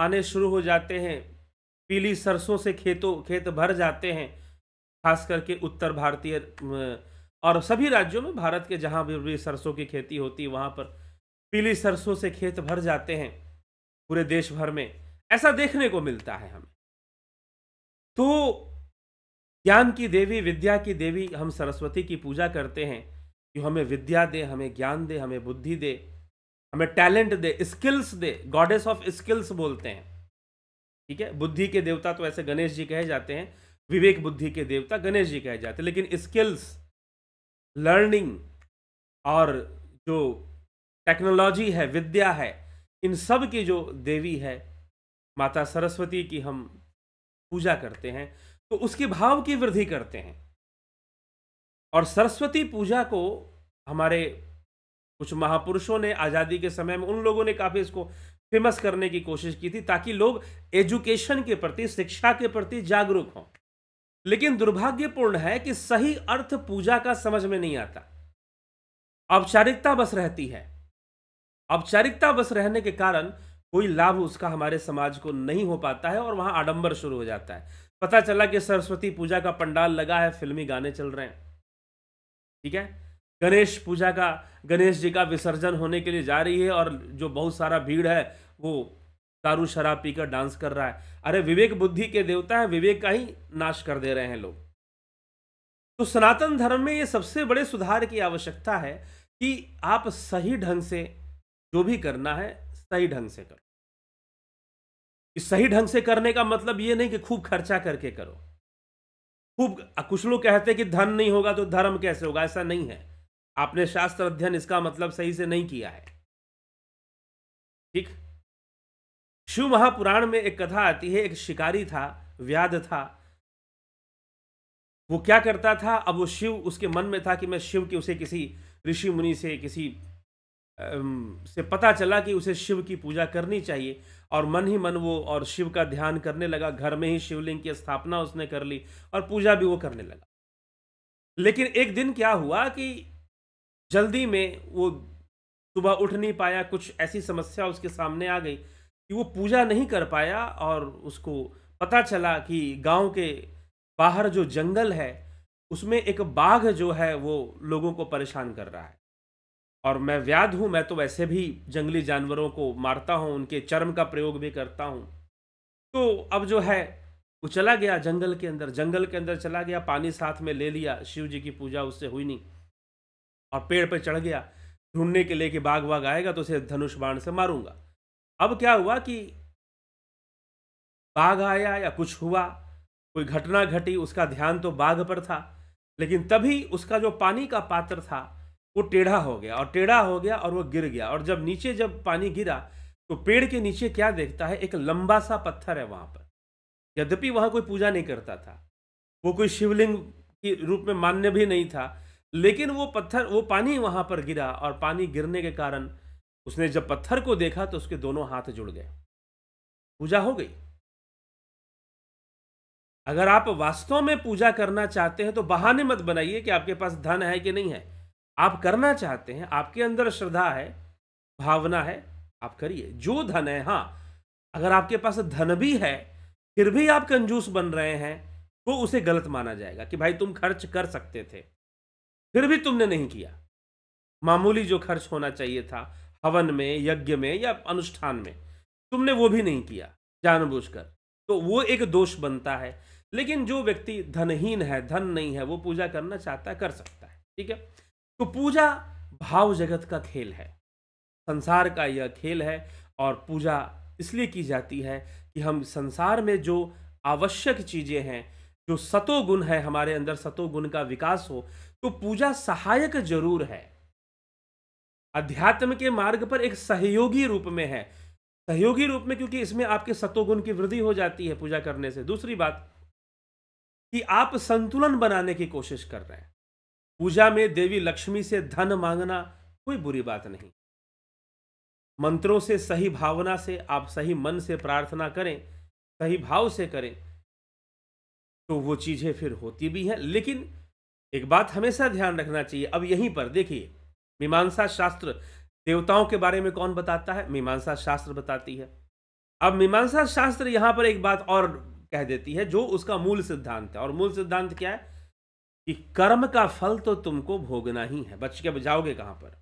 आने शुरू हो जाते हैं पीली सरसों से खेतों खेत भर जाते हैं खास करके उत्तर भारतीय और सभी राज्यों में भारत के जहाँ भी सरसों की खेती होती है वहाँ पर पीली सरसों से खेत भर जाते हैं पूरे देश भर में ऐसा देखने को मिलता है हमें तो ज्ञान की देवी विद्या की देवी हम सरस्वती की पूजा करते हैं कि हमें विद्या दे हमें ज्ञान दे हमें बुद्धि दे हमें टैलेंट दे स्किल्स दे गॉडेस ऑफ स्किल्स बोलते हैं ठीक है बुद्धि के देवता तो ऐसे गणेश जी कहे जाते हैं विवेक बुद्धि के देवता गणेश जी कहे जाते लेकिन स्किल्स लर्निंग और जो टेक्नोलॉजी है विद्या है इन सब की जो देवी है माता सरस्वती की हम पूजा करते हैं तो उसके भाव की वृद्धि करते हैं और सरस्वती पूजा को हमारे कुछ महापुरुषों ने आज़ादी के समय में उन लोगों ने काफ़ी इसको फेमस करने की कोशिश की थी ताकि लोग एजुकेशन के प्रति शिक्षा के प्रति जागरूक हों लेकिन दुर्भाग्यपूर्ण है कि सही अर्थ पूजा का समझ में नहीं आता औपचारिकता बस रहती है औपचारिकता बस रहने के कारण कोई लाभ उसका हमारे समाज को नहीं हो पाता है और वहां आडंबर शुरू हो जाता है पता चला कि सरस्वती पूजा का पंडाल लगा है फिल्मी गाने चल रहे हैं ठीक है गणेश पूजा का गणेश जी का विसर्जन होने के लिए जा रही है और जो बहुत सारा भीड़ है वो दारू शराब पीकर डांस कर रहा है अरे विवेक बुद्धि के देवता है विवेक का ही नाश कर दे रहे हैं लोग तो सनातन धर्म में ये सबसे बड़े सुधार की आवश्यकता है कि आप सही ढंग से जो भी करना है सही ढंग से करो इस सही ढंग से करने का मतलब ये नहीं कि खूब खर्चा करके करो खूब कुछ लोग कहते हैं कि धन नहीं होगा तो धर्म कैसे होगा ऐसा नहीं है आपने शास्त्र अध्ययन इसका मतलब सही से नहीं किया है ठीक शिव महापुराण में एक कथा आती है एक शिकारी था व्याध था वो क्या करता था अब वो शिव उसके मन में था कि मैं शिव की उसे किसी ऋषि मुनि से किसी से पता चला कि उसे शिव की पूजा करनी चाहिए और मन ही मन वो और शिव का ध्यान करने लगा घर में ही शिवलिंग की स्थापना उसने कर ली और पूजा भी वो करने लगा लेकिन एक दिन क्या हुआ कि जल्दी में वो सुबह उठ नहीं पाया कुछ ऐसी समस्या उसके सामने आ गई कि वो पूजा नहीं कर पाया और उसको पता चला कि गांव के बाहर जो जंगल है उसमें एक बाघ जो है वो लोगों को परेशान कर रहा है और मैं व्याध हूँ मैं तो वैसे भी जंगली जानवरों को मारता हूँ उनके चर्म का प्रयोग भी करता हूँ तो अब जो है वो चला गया जंगल के अंदर जंगल के अंदर चला गया पानी साथ में ले लिया शिव जी की पूजा उससे हुई नहीं और पेड़ पर पे चढ़ गया ढूंढने के लिए कि बाघ बाघ आएगा तो उसे धनुष बाण से मारूंगा अब क्या हुआ कि बाघ आया या कुछ हुआ कोई घटना घटी उसका ध्यान तो बाघ पर था लेकिन तभी उसका जो पानी का पात्र था वो टेढ़ा हो गया और टेढ़ा हो गया और वो गिर गया और जब नीचे जब पानी गिरा तो पेड़ के नीचे क्या देखता है एक लंबा सा पत्थर है वहाँ पर यद्यपि वहाँ कोई पूजा नहीं करता था वो कोई शिवलिंग के रूप में मान्य भी नहीं था लेकिन वो पत्थर वो पानी वहाँ पर गिरा और पानी गिरने के कारण उसने जब पत्थर को देखा तो उसके दोनों हाथ जुड़ गए पूजा हो गई अगर आप वास्तव में पूजा करना चाहते हैं तो बहाने मत बनाइए कि आपके पास धन है कि नहीं है आप करना चाहते हैं आपके अंदर श्रद्धा है भावना है आप करिए जो धन है हाँ अगर आपके पास धन भी है फिर भी आप कंजूस बन रहे हैं तो उसे गलत माना जाएगा कि भाई तुम खर्च कर सकते थे फिर भी तुमने नहीं किया मामूली जो खर्च होना चाहिए था हवन में यज्ञ में या अनुष्ठान में तुमने वो भी नहीं किया जानबूझकर तो वो एक दोष बनता है लेकिन जो व्यक्ति धनहीन है धन नहीं है वो पूजा करना चाहता है कर सकता है ठीक है तो पूजा भाव जगत का खेल है संसार का यह खेल है और पूजा इसलिए की जाती है कि हम संसार में जो आवश्यक चीज़ें हैं जो सतोगुण है हमारे अंदर सतोगुण का विकास हो तो पूजा सहायक जरूर है अध्यात्म के मार्ग पर एक सहयोगी रूप में है सहयोगी रूप में क्योंकि इसमें आपके सतोगुण की वृद्धि हो जाती है पूजा करने से दूसरी बात कि आप संतुलन बनाने की कोशिश कर रहे हैं पूजा में देवी लक्ष्मी से धन मांगना कोई बुरी बात नहीं मंत्रों से सही भावना से आप सही मन से प्रार्थना करें सही भाव से करें तो वो चीज़ें फिर होती भी हैं लेकिन एक बात हमेशा ध्यान रखना चाहिए अब यहीं पर देखिए मीमांसा शास्त्र देवताओं के बारे में कौन बताता है मीमांसा शास्त्र बताती है अब मीमांसा शास्त्र यहां पर एक बात और कह देती है जो उसका मूल सिद्धांत है और मूल सिद्धांत क्या है कि कर्म का फल तो तुमको भोगना ही है बच के बजाओगे कहां पर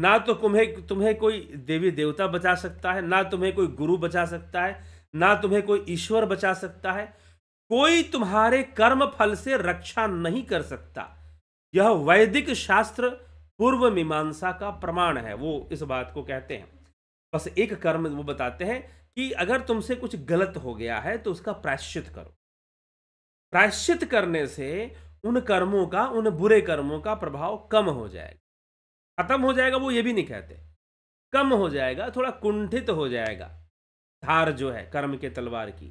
ना तो तुम्हें तुम्हें कोई देवी देवता बचा सकता है ना तुम्हें कोई गुरु बचा सकता है ना तुम्हें कोई ईश्वर बचा सकता है कोई तुम्हारे कर्म फल से रक्षा नहीं कर सकता यह वैदिक शास्त्र पूर्व मीमांसा का प्रमाण है वो इस बात को कहते हैं बस एक कर्म वो बताते हैं कि अगर तुमसे कुछ गलत हो गया है तो उसका प्रायश्चित करो प्रायश्चित करने से उन कर्मों का उन बुरे कर्मों का प्रभाव कम हो जाएगा खत्म हो जाएगा वो ये भी नहीं कहते कम हो जाएगा थोड़ा कुंठित हो जाएगा धार जो है कर्म के तलवार की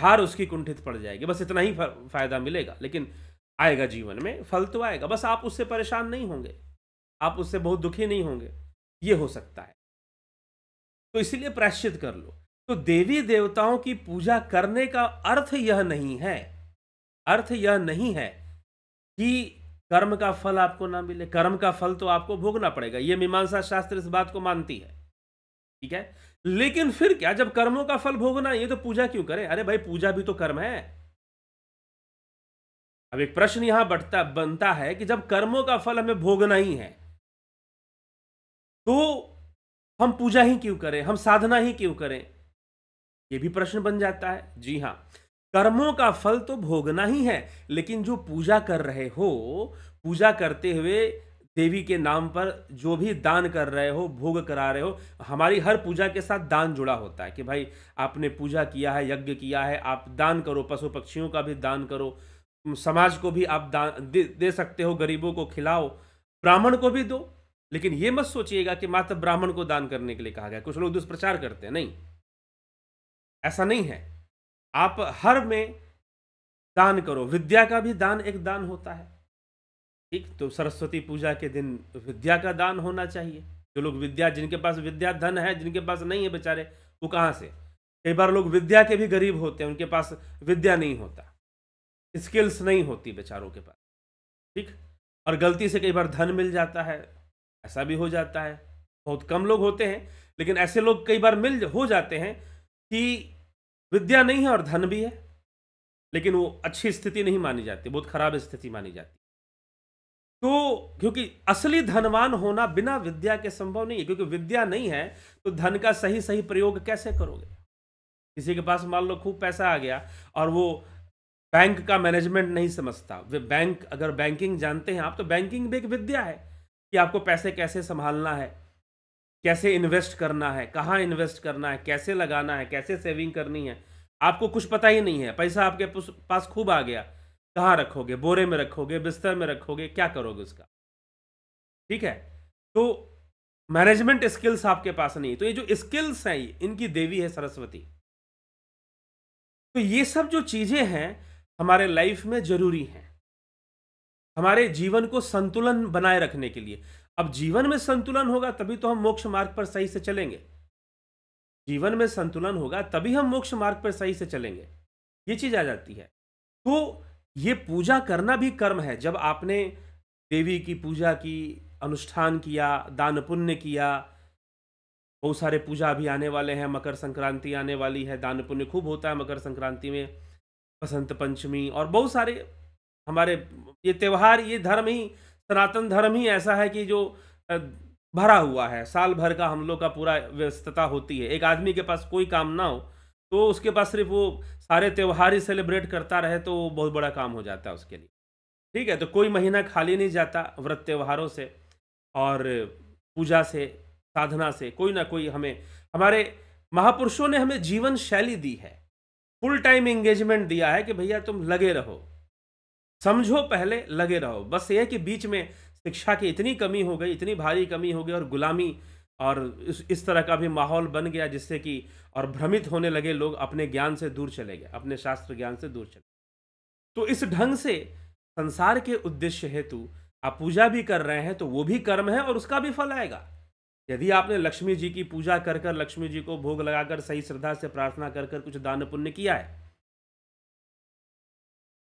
धार उसकी कुंठित पड़ जाएगी बस इतना ही फायदा मिलेगा लेकिन आएगा जीवन में फल तो आएगा बस आप उससे परेशान नहीं होंगे आप उससे बहुत दुखी नहीं होंगे ये हो सकता है तो इसलिए प्रायश्चित कर लो तो देवी देवताओं की पूजा करने का अर्थ यह नहीं है अर्थ यह नहीं है कि कर्म का फल आपको ना मिले कर्म का फल तो आपको भोगना पड़ेगा यह मीमांसा शास्त्र इस बात को मानती है ठीक है लेकिन फिर क्या जब कर्मों का फल भोगना ये तो पूजा क्यों करें अरे भाई पूजा
भी तो कर्म है अब एक प्रश्न यहां बढ़ता बनता है कि जब कर्मों का फल हमें भोगना ही है तो
हम पूजा ही क्यों करें हम साधना ही क्यों करें यह भी प्रश्न बन जाता है जी हां कर्मों का फल तो भोगना ही है लेकिन जो पूजा कर रहे हो पूजा करते हुए देवी के नाम पर जो भी दान कर रहे हो भोग करा रहे हो हमारी हर पूजा के साथ दान जुड़ा होता है कि भाई आपने पूजा किया है यज्ञ किया है आप दान करो पशु पक्षियों का भी दान करो समाज को भी आप दान दे, दे सकते हो गरीबों को खिलाओ ब्राह्मण को भी दो लेकिन ये मत सोचिएगा कि मात्र ब्राह्मण को दान करने के लिए कहा गया कुछ लोग दुष्प्रचार करते हैं नहीं ऐसा नहीं है आप हर में दान करो विद्या का भी दान एक दान होता है ठीक तो सरस्वती पूजा के दिन विद्या का दान होना चाहिए जो लोग विद्या जिनके पास विद्या धन है जिनके पास नहीं है बेचारे वो कहाँ से कई बार लोग विद्या के भी गरीब होते हैं उनके पास विद्या नहीं होता स्किल्स नहीं होती बेचारों के पास ठीक और गलती से कई बार धन मिल जाता है ऐसा भी हो जाता है बहुत कम लोग होते हैं लेकिन ऐसे लोग कई बार मिल हो जाते हैं कि विद्या नहीं है और धन भी है लेकिन वो अच्छी स्थिति नहीं मानी जाती बहुत खराब स्थिति मानी जाती तो क्योंकि असली धनवान होना बिना विद्या के संभव नहीं है क्योंकि विद्या नहीं है तो धन का सही सही प्रयोग कैसे करोगे किसी के पास मान लो खूब पैसा आ गया और वो बैंक का मैनेजमेंट नहीं समझता वे बैंक अगर बैंकिंग जानते हैं आप तो बैंकिंग भी एक विद्या है कि आपको पैसे कैसे संभालना है कैसे इन्वेस्ट करना है कहाँ इन्वेस्ट करना है कैसे लगाना है कैसे सेविंग करनी है आपको कुछ पता ही नहीं है पैसा आपके पास खूब आ गया कहाँ रखोगे बोरे में रखोगे बिस्तर में रखोगे क्या करोगे उसका ठीक है तो मैनेजमेंट स्किल्स आपके पास नहीं तो ये जो स्किल्स हैं इनकी देवी है सरस्वती तो ये सब जो चीज़ें हैं हमारे लाइफ में ज़रूरी हैं हमारे जीवन को संतुलन बनाए रखने के लिए अब जीवन में संतुलन होगा तभी तो हम मोक्ष मार्ग पर सही से चलेंगे जीवन में संतुलन होगा तभी हम मोक्ष मार्ग पर सही से चलेंगे ये चीज आ जाती है तो ये पूजा करना भी कर्म है जब आपने देवी की पूजा की अनुष्ठान किया दान पुण्य किया बहुत सारे पूजा भी आने वाले हैं मकर संक्रांति आने वाली है दान पुण्य खूब होता है मकर संक्रांति में बसंत पंचमी और बहुत सारे हमारे ये त्यौहार ये धर्म ही सनातन धर्म ही ऐसा है कि जो भरा हुआ है साल भर का हम लोग का पूरा व्यस्तता होती है एक आदमी के पास कोई काम ना हो तो उसके पास सिर्फ वो सारे त्यौहार ही सेलिब्रेट करता रहे तो वो बहुत बड़ा काम हो जाता है उसके लिए ठीक है तो कोई महीना खाली नहीं जाता व्रत त्यौहारों से और पूजा से साधना से कोई ना कोई हमें हमारे महापुरुषों ने हमें जीवन शैली दी है फुल टाइम एंगेजमेंट दिया है कि भैया तुम लगे रहो समझो पहले लगे रहो बस ये कि बीच में शिक्षा की इतनी कमी हो गई इतनी भारी कमी हो गई और गुलामी और इस इस तरह का भी माहौल बन गया जिससे कि और भ्रमित होने लगे लोग अपने ज्ञान से दूर चले गए अपने शास्त्र ज्ञान से दूर चले तो इस ढंग से संसार के उद्देश्य हेतु आप पूजा भी कर रहे हैं तो वो भी कर्म है और उसका भी फल आएगा यदि आपने लक्ष्मी जी की पूजा कर कर लक्ष्मी जी को भोग लगाकर सही श्रद्धा से प्रार्थना कर कर कुछ दान पुण्य किया है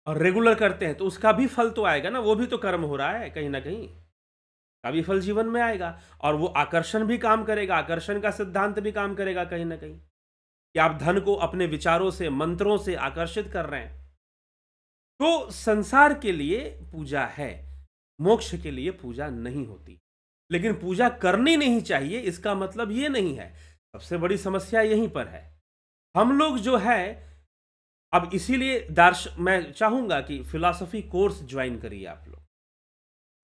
और रेगुलर करते हैं तो उसका भी फल तो आएगा ना वो भी तो कर्म हो रहा है कहीं ना कहीं का भी फल जीवन में आएगा और वो आकर्षण भी काम करेगा आकर्षण का सिद्धांत भी काम करेगा कहीं ना कहीं कि आप धन को अपने विचारों से मंत्रों से आकर्षित कर रहे हैं तो संसार के लिए पूजा है मोक्ष के लिए पूजा नहीं होती लेकिन पूजा करनी नहीं चाहिए इसका मतलब ये नहीं है सबसे बड़ी समस्या यहीं पर है हम लोग जो है अब इसीलिए दर्श मैं चाहूंगा कि फिलॉसफी कोर्स ज्वाइन करिए आप लोग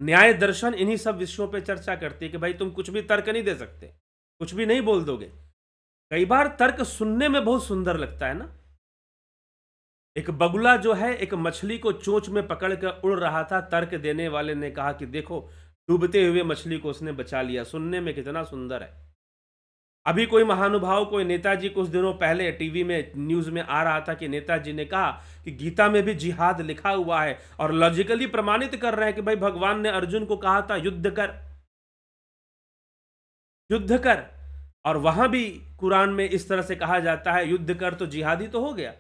न्याय दर्शन इन्हीं सब विषयों पे चर्चा करती है कि भाई तुम कुछ भी तर्क नहीं दे सकते कुछ भी नहीं बोल दोगे कई बार तर्क सुनने में बहुत सुंदर लगता है ना एक बगुला जो है एक मछली को चोच में पकड़ कर उड़ रहा था तर्क देने वाले ने कहा कि देखो डूबते हुए मछली को उसने बचा लिया सुनने में कितना सुंदर है अभी कोई महानुभाव कोई नेताजी कुछ दिनों पहले टीवी में न्यूज में आ रहा था कि नेताजी ने कहा कि गीता में भी जिहाद लिखा हुआ है और लॉजिकली प्रमाणित कर रहे हैं कि भाई भगवान ने अर्जुन को कहा था युद्ध कर युद्ध कर और वहां भी कुरान में इस तरह से कहा जाता है युद्ध कर तो जिहादी तो हो गया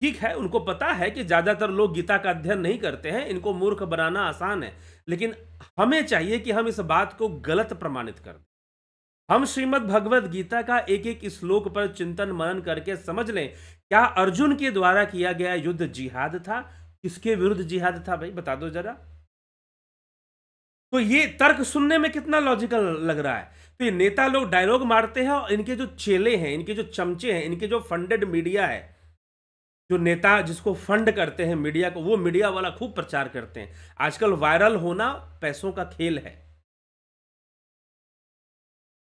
ठीक है उनको पता है कि ज्यादातर लोग गीता का अध्ययन नहीं करते हैं इनको मूर्ख बनाना आसान है लेकिन हमें चाहिए कि हम इस बात को गलत प्रमाणित कर दें हम श्रीमद् भगवद गीता का एक एक श्लोक पर चिंतन मनन करके समझ लें क्या अर्जुन के द्वारा किया गया युद्ध जिहाद था किसके विरुद्ध जिहाद था भाई बता दो जरा तो ये तर्क सुनने में कितना लॉजिकल लग रहा है तो ये नेता लोग डायलॉग मारते हैं और इनके जो चेले हैं इनके जो चमचे हैं इनके जो फंडेड मीडिया है जो नेता जिसको फंड करते हैं मीडिया को वो मीडिया वाला खूब प्रचार करते हैं आजकल वायरल
होना पैसों का खेल है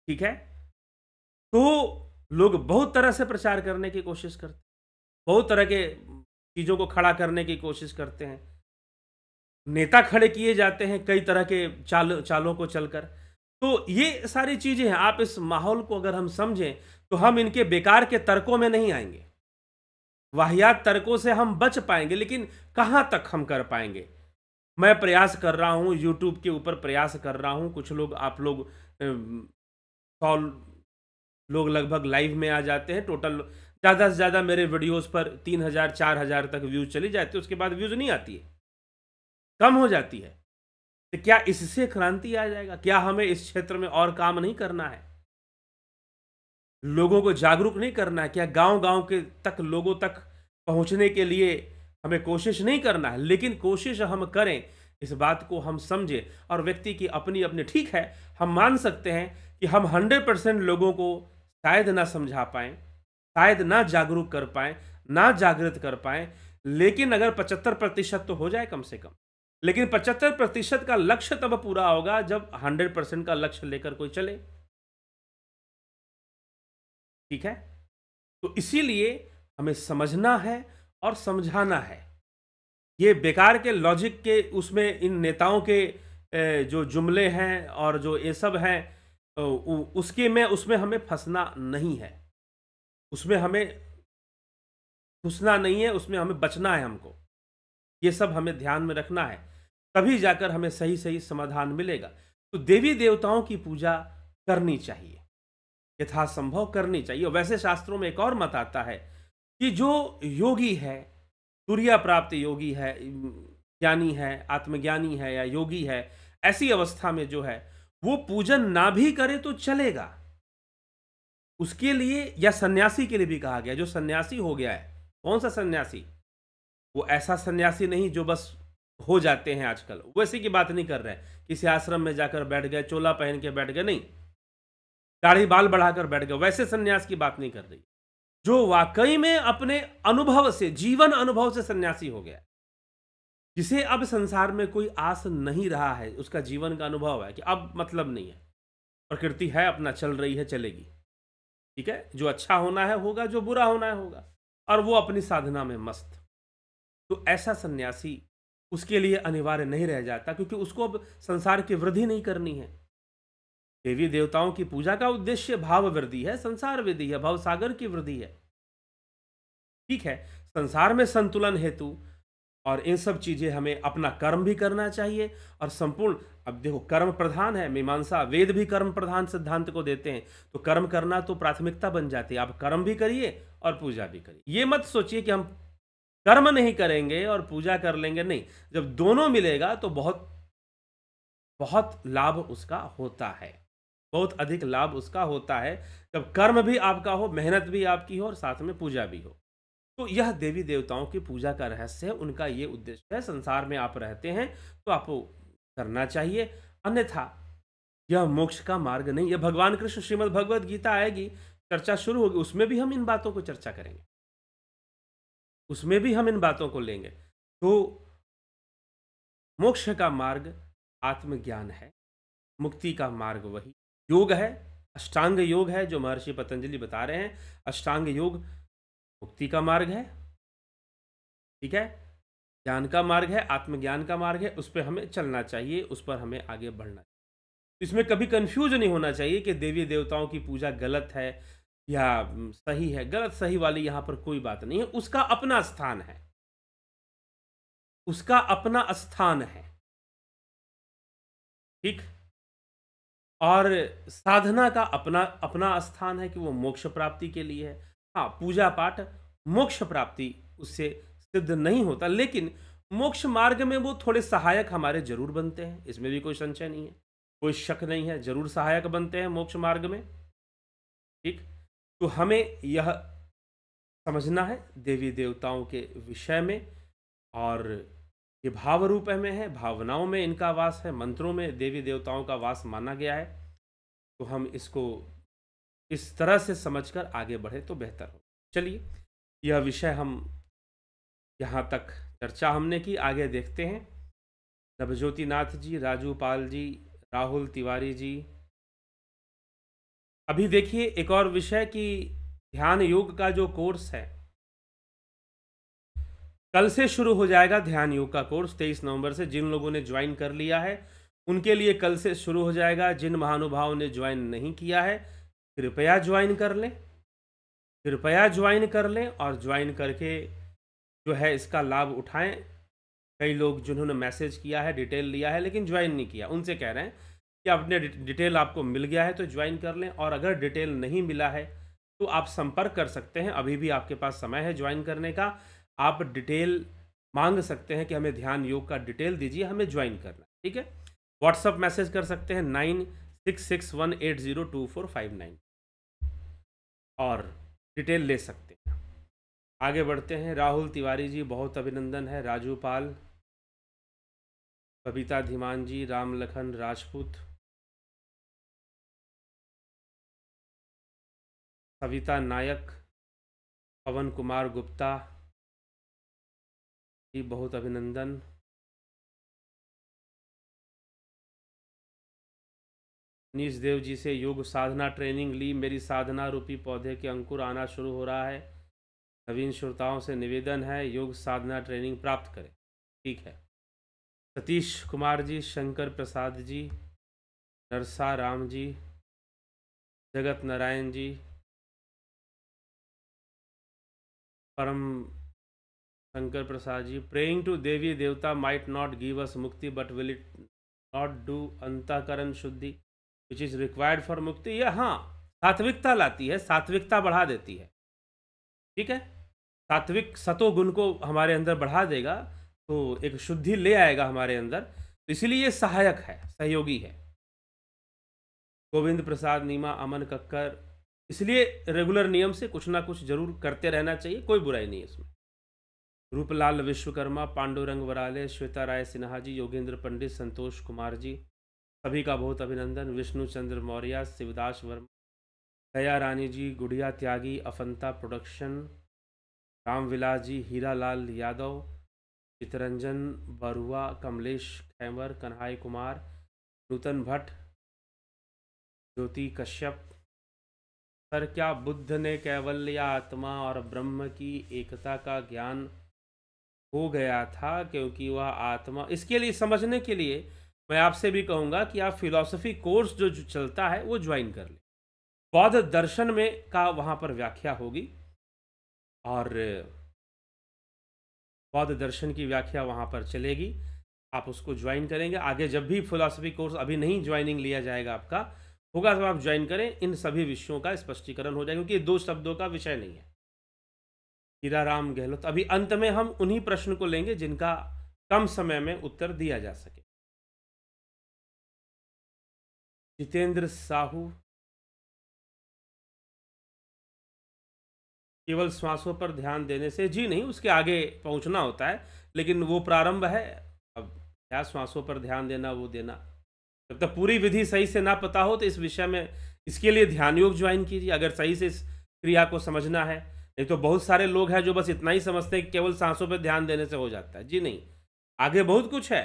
ठीक है तो लोग बहुत तरह से प्रचार करने की कोशिश करते बहुत
तरह के चीज़ों को खड़ा करने की कोशिश करते हैं नेता खड़े किए जाते हैं कई तरह के चाल चालों को चलकर तो ये सारी चीज़ें हैं आप इस माहौल को अगर हम समझें तो हम इनके बेकार के तर्कों में नहीं आएंगे वाहियात तर्कों से हम बच पाएंगे लेकिन कहाँ तक हम कर पाएंगे मैं प्रयास कर रहा हूँ यूट्यूब के ऊपर प्रयास कर रहा हूँ कुछ लोग आप लोग सौ लोग लगभग लाइव में आ जाते हैं टोटल ज़्यादा से ज़्यादा मेरे वीडियोस पर तीन हज़ार चार हज़ार तक व्यूज़ चली जाती है उसके बाद व्यूज़ नहीं आती है कम हो जाती है तो क्या इससे क्रांति आ जाएगा क्या हमें इस क्षेत्र में और काम नहीं करना है लोगों को जागरूक नहीं करना है क्या गांव गांव के तक लोगों तक पहुंचने के लिए हमें कोशिश नहीं करना है लेकिन कोशिश हम करें इस बात को हम समझें और व्यक्ति की अपनी अपनी ठीक है हम मान सकते हैं कि हम हंड्रेड परसेंट लोगों को शायद ना समझा पाएँ शायद ना जागरूक कर पाएँ ना जागृत कर पाएँ लेकिन अगर पचहत्तर प्रतिशत तो हो जाए कम से कम लेकिन पचहत्तर प्रतिशत का लक्ष्य तब पूरा होगा जब हंड्रेड परसेंट का लक्ष्य लेकर कोई चले ठीक है तो इसीलिए हमें समझना है और समझाना है ये बेकार के लॉजिक के उसमें इन नेताओं के जो जुमले हैं और जो ये सब हैं उसके में उसमें हमें फंसना नहीं है उसमें हमें घुसना नहीं है उसमें हमें बचना है हमको ये सब हमें ध्यान में रखना है तभी जाकर हमें सही सही समाधान मिलेगा तो देवी देवताओं की पूजा करनी चाहिए यथासंभव करनी चाहिए वैसे शास्त्रों में एक और मत आता है कि जो योगी है सूर्या प्राप्त योगी है ज्ञानी है आत्मज्ञानी है या योगी है ऐसी अवस्था में जो है वो पूजन ना भी करे तो चलेगा उसके लिए या सन्यासी के लिए भी कहा गया जो सन्यासी हो गया है कौन सा सन्यासी वो ऐसा सन्यासी नहीं जो बस हो जाते हैं आजकल वैसे की बात नहीं कर रहे किसी आश्रम में जाकर बैठ गए चोला पहन के बैठ गए नहीं दाढ़ी बाल बढ़ाकर बैठ गए वैसे सन्यास की बात नहीं कर रही जो वाकई में अपने अनुभव से जीवन अनुभव से सन्यासी हो गया जिसे अब संसार में कोई आस नहीं रहा है उसका जीवन का अनुभव है कि अब मतलब नहीं है प्रकृति है अपना चल रही है चलेगी ठीक है जो अच्छा होना है होगा जो बुरा होना है होगा और वो अपनी साधना में मस्त तो ऐसा सन्यासी उसके लिए अनिवार्य नहीं रह जाता क्योंकि उसको अब संसार की वृद्धि नहीं करनी है देवी देवताओं की पूजा का उद्देश्य भाव वृद्धि है संसार वृद्धि है भाव सागर की वृद्धि है ठीक है संसार में संतुलन हेतु और इन सब चीज़ें हमें अपना कर्म भी करना चाहिए और संपूर्ण अब देखो कर्म प्रधान है मीमांसा वेद भी कर्म प्रधान सिद्धांत को देते हैं तो कर्म करना तो प्राथमिकता बन जाती है आप कर्म भी करिए और पूजा भी करिए ये मत सोचिए कि हम कर्म नहीं करेंगे और पूजा कर लेंगे नहीं जब दोनों मिलेगा तो बहुत बहुत लाभ उसका होता है बहुत अधिक लाभ उसका होता है जब कर्म भी आपका हो मेहनत भी आपकी हो और साथ में पूजा भी हो तो यह देवी देवताओं की पूजा का रहस्य है उनका ये उद्देश्य है संसार में आप रहते हैं तो आपको करना चाहिए अन्यथा यह मोक्ष का मार्ग नहीं यह भगवान कृष्ण श्रीमद भगवद गीता आएगी चर्चा शुरू होगी उसमें भी हम इन बातों को चर्चा करेंगे उसमें भी हम इन बातों को लेंगे तो मोक्ष का मार्ग आत्मज्ञान है मुक्ति का मार्ग वही योग है अष्टांग योग है जो महर्षि पतंजलि बता रहे हैं अष्टांग योग मुक्ति का मार्ग है ठीक है ज्ञान का मार्ग है आत्मज्ञान का मार्ग है उस पर हमें चलना चाहिए उस पर हमें आगे बढ़ना चाहिए इसमें कभी कंफ्यूज नहीं होना चाहिए कि देवी देवताओं की पूजा गलत है या सही है गलत सही वाली यहाँ पर कोई बात नहीं है उसका अपना
स्थान है उसका अपना स्थान है ठीक और साधना का अपना
अपना स्थान है कि वो मोक्ष प्राप्ति के लिए है हाँ पूजा पाठ मोक्ष प्राप्ति उससे सिद्ध नहीं होता लेकिन मोक्ष मार्ग में वो थोड़े सहायक हमारे जरूर बनते हैं इसमें भी कोई संशय नहीं है कोई शक नहीं है जरूर सहायक बनते हैं मोक्ष मार्ग में ठीक तो हमें यह समझना है देवी देवताओं के विषय में और ये भाव रूप में है भावनाओं में इनका वास है मंत्रों में देवी देवताओं का वास माना गया है तो हम इसको इस तरह से समझकर आगे बढ़े तो बेहतर हो चलिए यह विषय हम यहाँ तक चर्चा हमने की आगे देखते हैं नवज्योति नाथ जी राजू पाल जी राहुल तिवारी जी अभी देखिए एक और विषय की ध्यान योग का जो कोर्स है कल से शुरू हो जाएगा ध्यान योग का कोर्स तेईस नवंबर से जिन लोगों ने ज्वाइन कर लिया है उनके लिए कल से शुरू हो जाएगा जिन महानुभाव ने ज्वाइन नहीं किया है कृपया ज्वाइन कर लें कृपया ज्वाइन कर लें और ज्वाइन करके जो है इसका लाभ उठाएं कई लोग जिन्होंने मैसेज किया है डिटेल लिया है लेकिन ज्वाइन नहीं किया उनसे कह रहे हैं कि अपने डिटेल आपको मिल गया है तो ज्वाइन कर लें और अगर डिटेल नहीं मिला है तो आप संपर्क कर सकते हैं अभी भी आपके पास समय है ज्वाइन करने का आप डिटेल मांग सकते हैं कि हमें ध्यान योग का डिटेल दीजिए हमें ज्वाइन करना ठीक है व्हाट्सअप मैसेज कर सकते हैं nine six six one eight zero two four five nine और डिटेल ले सकते हैं आगे बढ़ते हैं राहुल
तिवारी जी बहुत अभिनंदन है राजू पाल बबीता धीमान जी राम लखन राजपूत सविता नायक पवन कुमार गुप्ता जी बहुत अभिनंदन मनीष देव जी से योग साधना ट्रेनिंग
ली मेरी साधना रूपी पौधे के अंकुर आना शुरू हो रहा है नवीन श्रोताओं से निवेदन है योग साधना ट्रेनिंग प्राप्त करें ठीक है सतीश कुमार जी
शंकर प्रसाद जी नरसा राम जी जगत Narayan ji Param
Shankar Prasad ji praying to devi devta might not give us mukti but will it not do antahkaran shuddhi which is required for मुक्ति यह हाँ सात्विकता लाती है सात्विकता बढ़ा देती है ठीक है सात्विक सतो गुण को हमारे अंदर बढ़ा देगा तो एक शुद्धि ले आएगा हमारे अंदर तो इसलिए ये सहायक है सहयोगी है गोविंद प्रसाद नीमा अमन कक्कर इसलिए रेगुलर नियम से कुछ ना कुछ जरूर करते रहना चाहिए कोई बुराई नहीं है इसमें रूपलाल विश्वकर्मा पांडुरंग वराले श्वेता राय सिन्हा जी योगेंद्र पंडित संतोष कुमार जी सभी का बहुत अभिनंदन विष्णु चंद्र मौर्य शिवदास वर्मा दया रानी जी गुड़िया त्यागी अफंता प्रोडक्शन रामविलास जी हीरा लाल यादव चितरंजन बरुआ कमलेश खैमर कन्हाई कुमार नूतन भट्ट ज्योति कश्यप सर क्या बुद्ध ने केवल या आत्मा और ब्रह्म की एकता का ज्ञान हो गया था क्योंकि वह आत्मा इसके लिए समझने के लिए मैं आपसे भी कहूँगा कि आप फिलॉसफी कोर्स जो चलता है वो ज्वाइन कर लें बौद्ध दर्शन में का वहाँ पर व्याख्या होगी और बौद्ध दर्शन की व्याख्या वहाँ पर चलेगी आप उसको ज्वाइन करेंगे आगे जब भी फिलॉसफी कोर्स अभी नहीं ज्वाइनिंग लिया जाएगा आपका होगा तो आप ज्वाइन करें इन सभी विषयों का स्पष्टीकरण हो जाएगा क्योंकि ये दो शब्दों का विषय नहीं है हीरा राम गहलोत अभी
अंत में हम उन्हीं प्रश्न को लेंगे जिनका कम समय में उत्तर दिया जा सके जितेंद्र साहू केवल श्वासों पर ध्यान देने से जी नहीं उसके
आगे पहुंचना होता है लेकिन वो प्रारंभ है अब क्या श्वासों पर ध्यान देना वो देना जब तक पूरी विधि सही से ना पता हो तो इस विषय में इसके लिए ध्यान योग ज्वाइन कीजिए अगर सही से इस क्रिया को समझना है नहीं तो बहुत सारे लोग हैं जो बस इतना ही समझते हैं कि केवल सांसों पर ध्यान देने से हो जाता है जी नहीं आगे बहुत कुछ है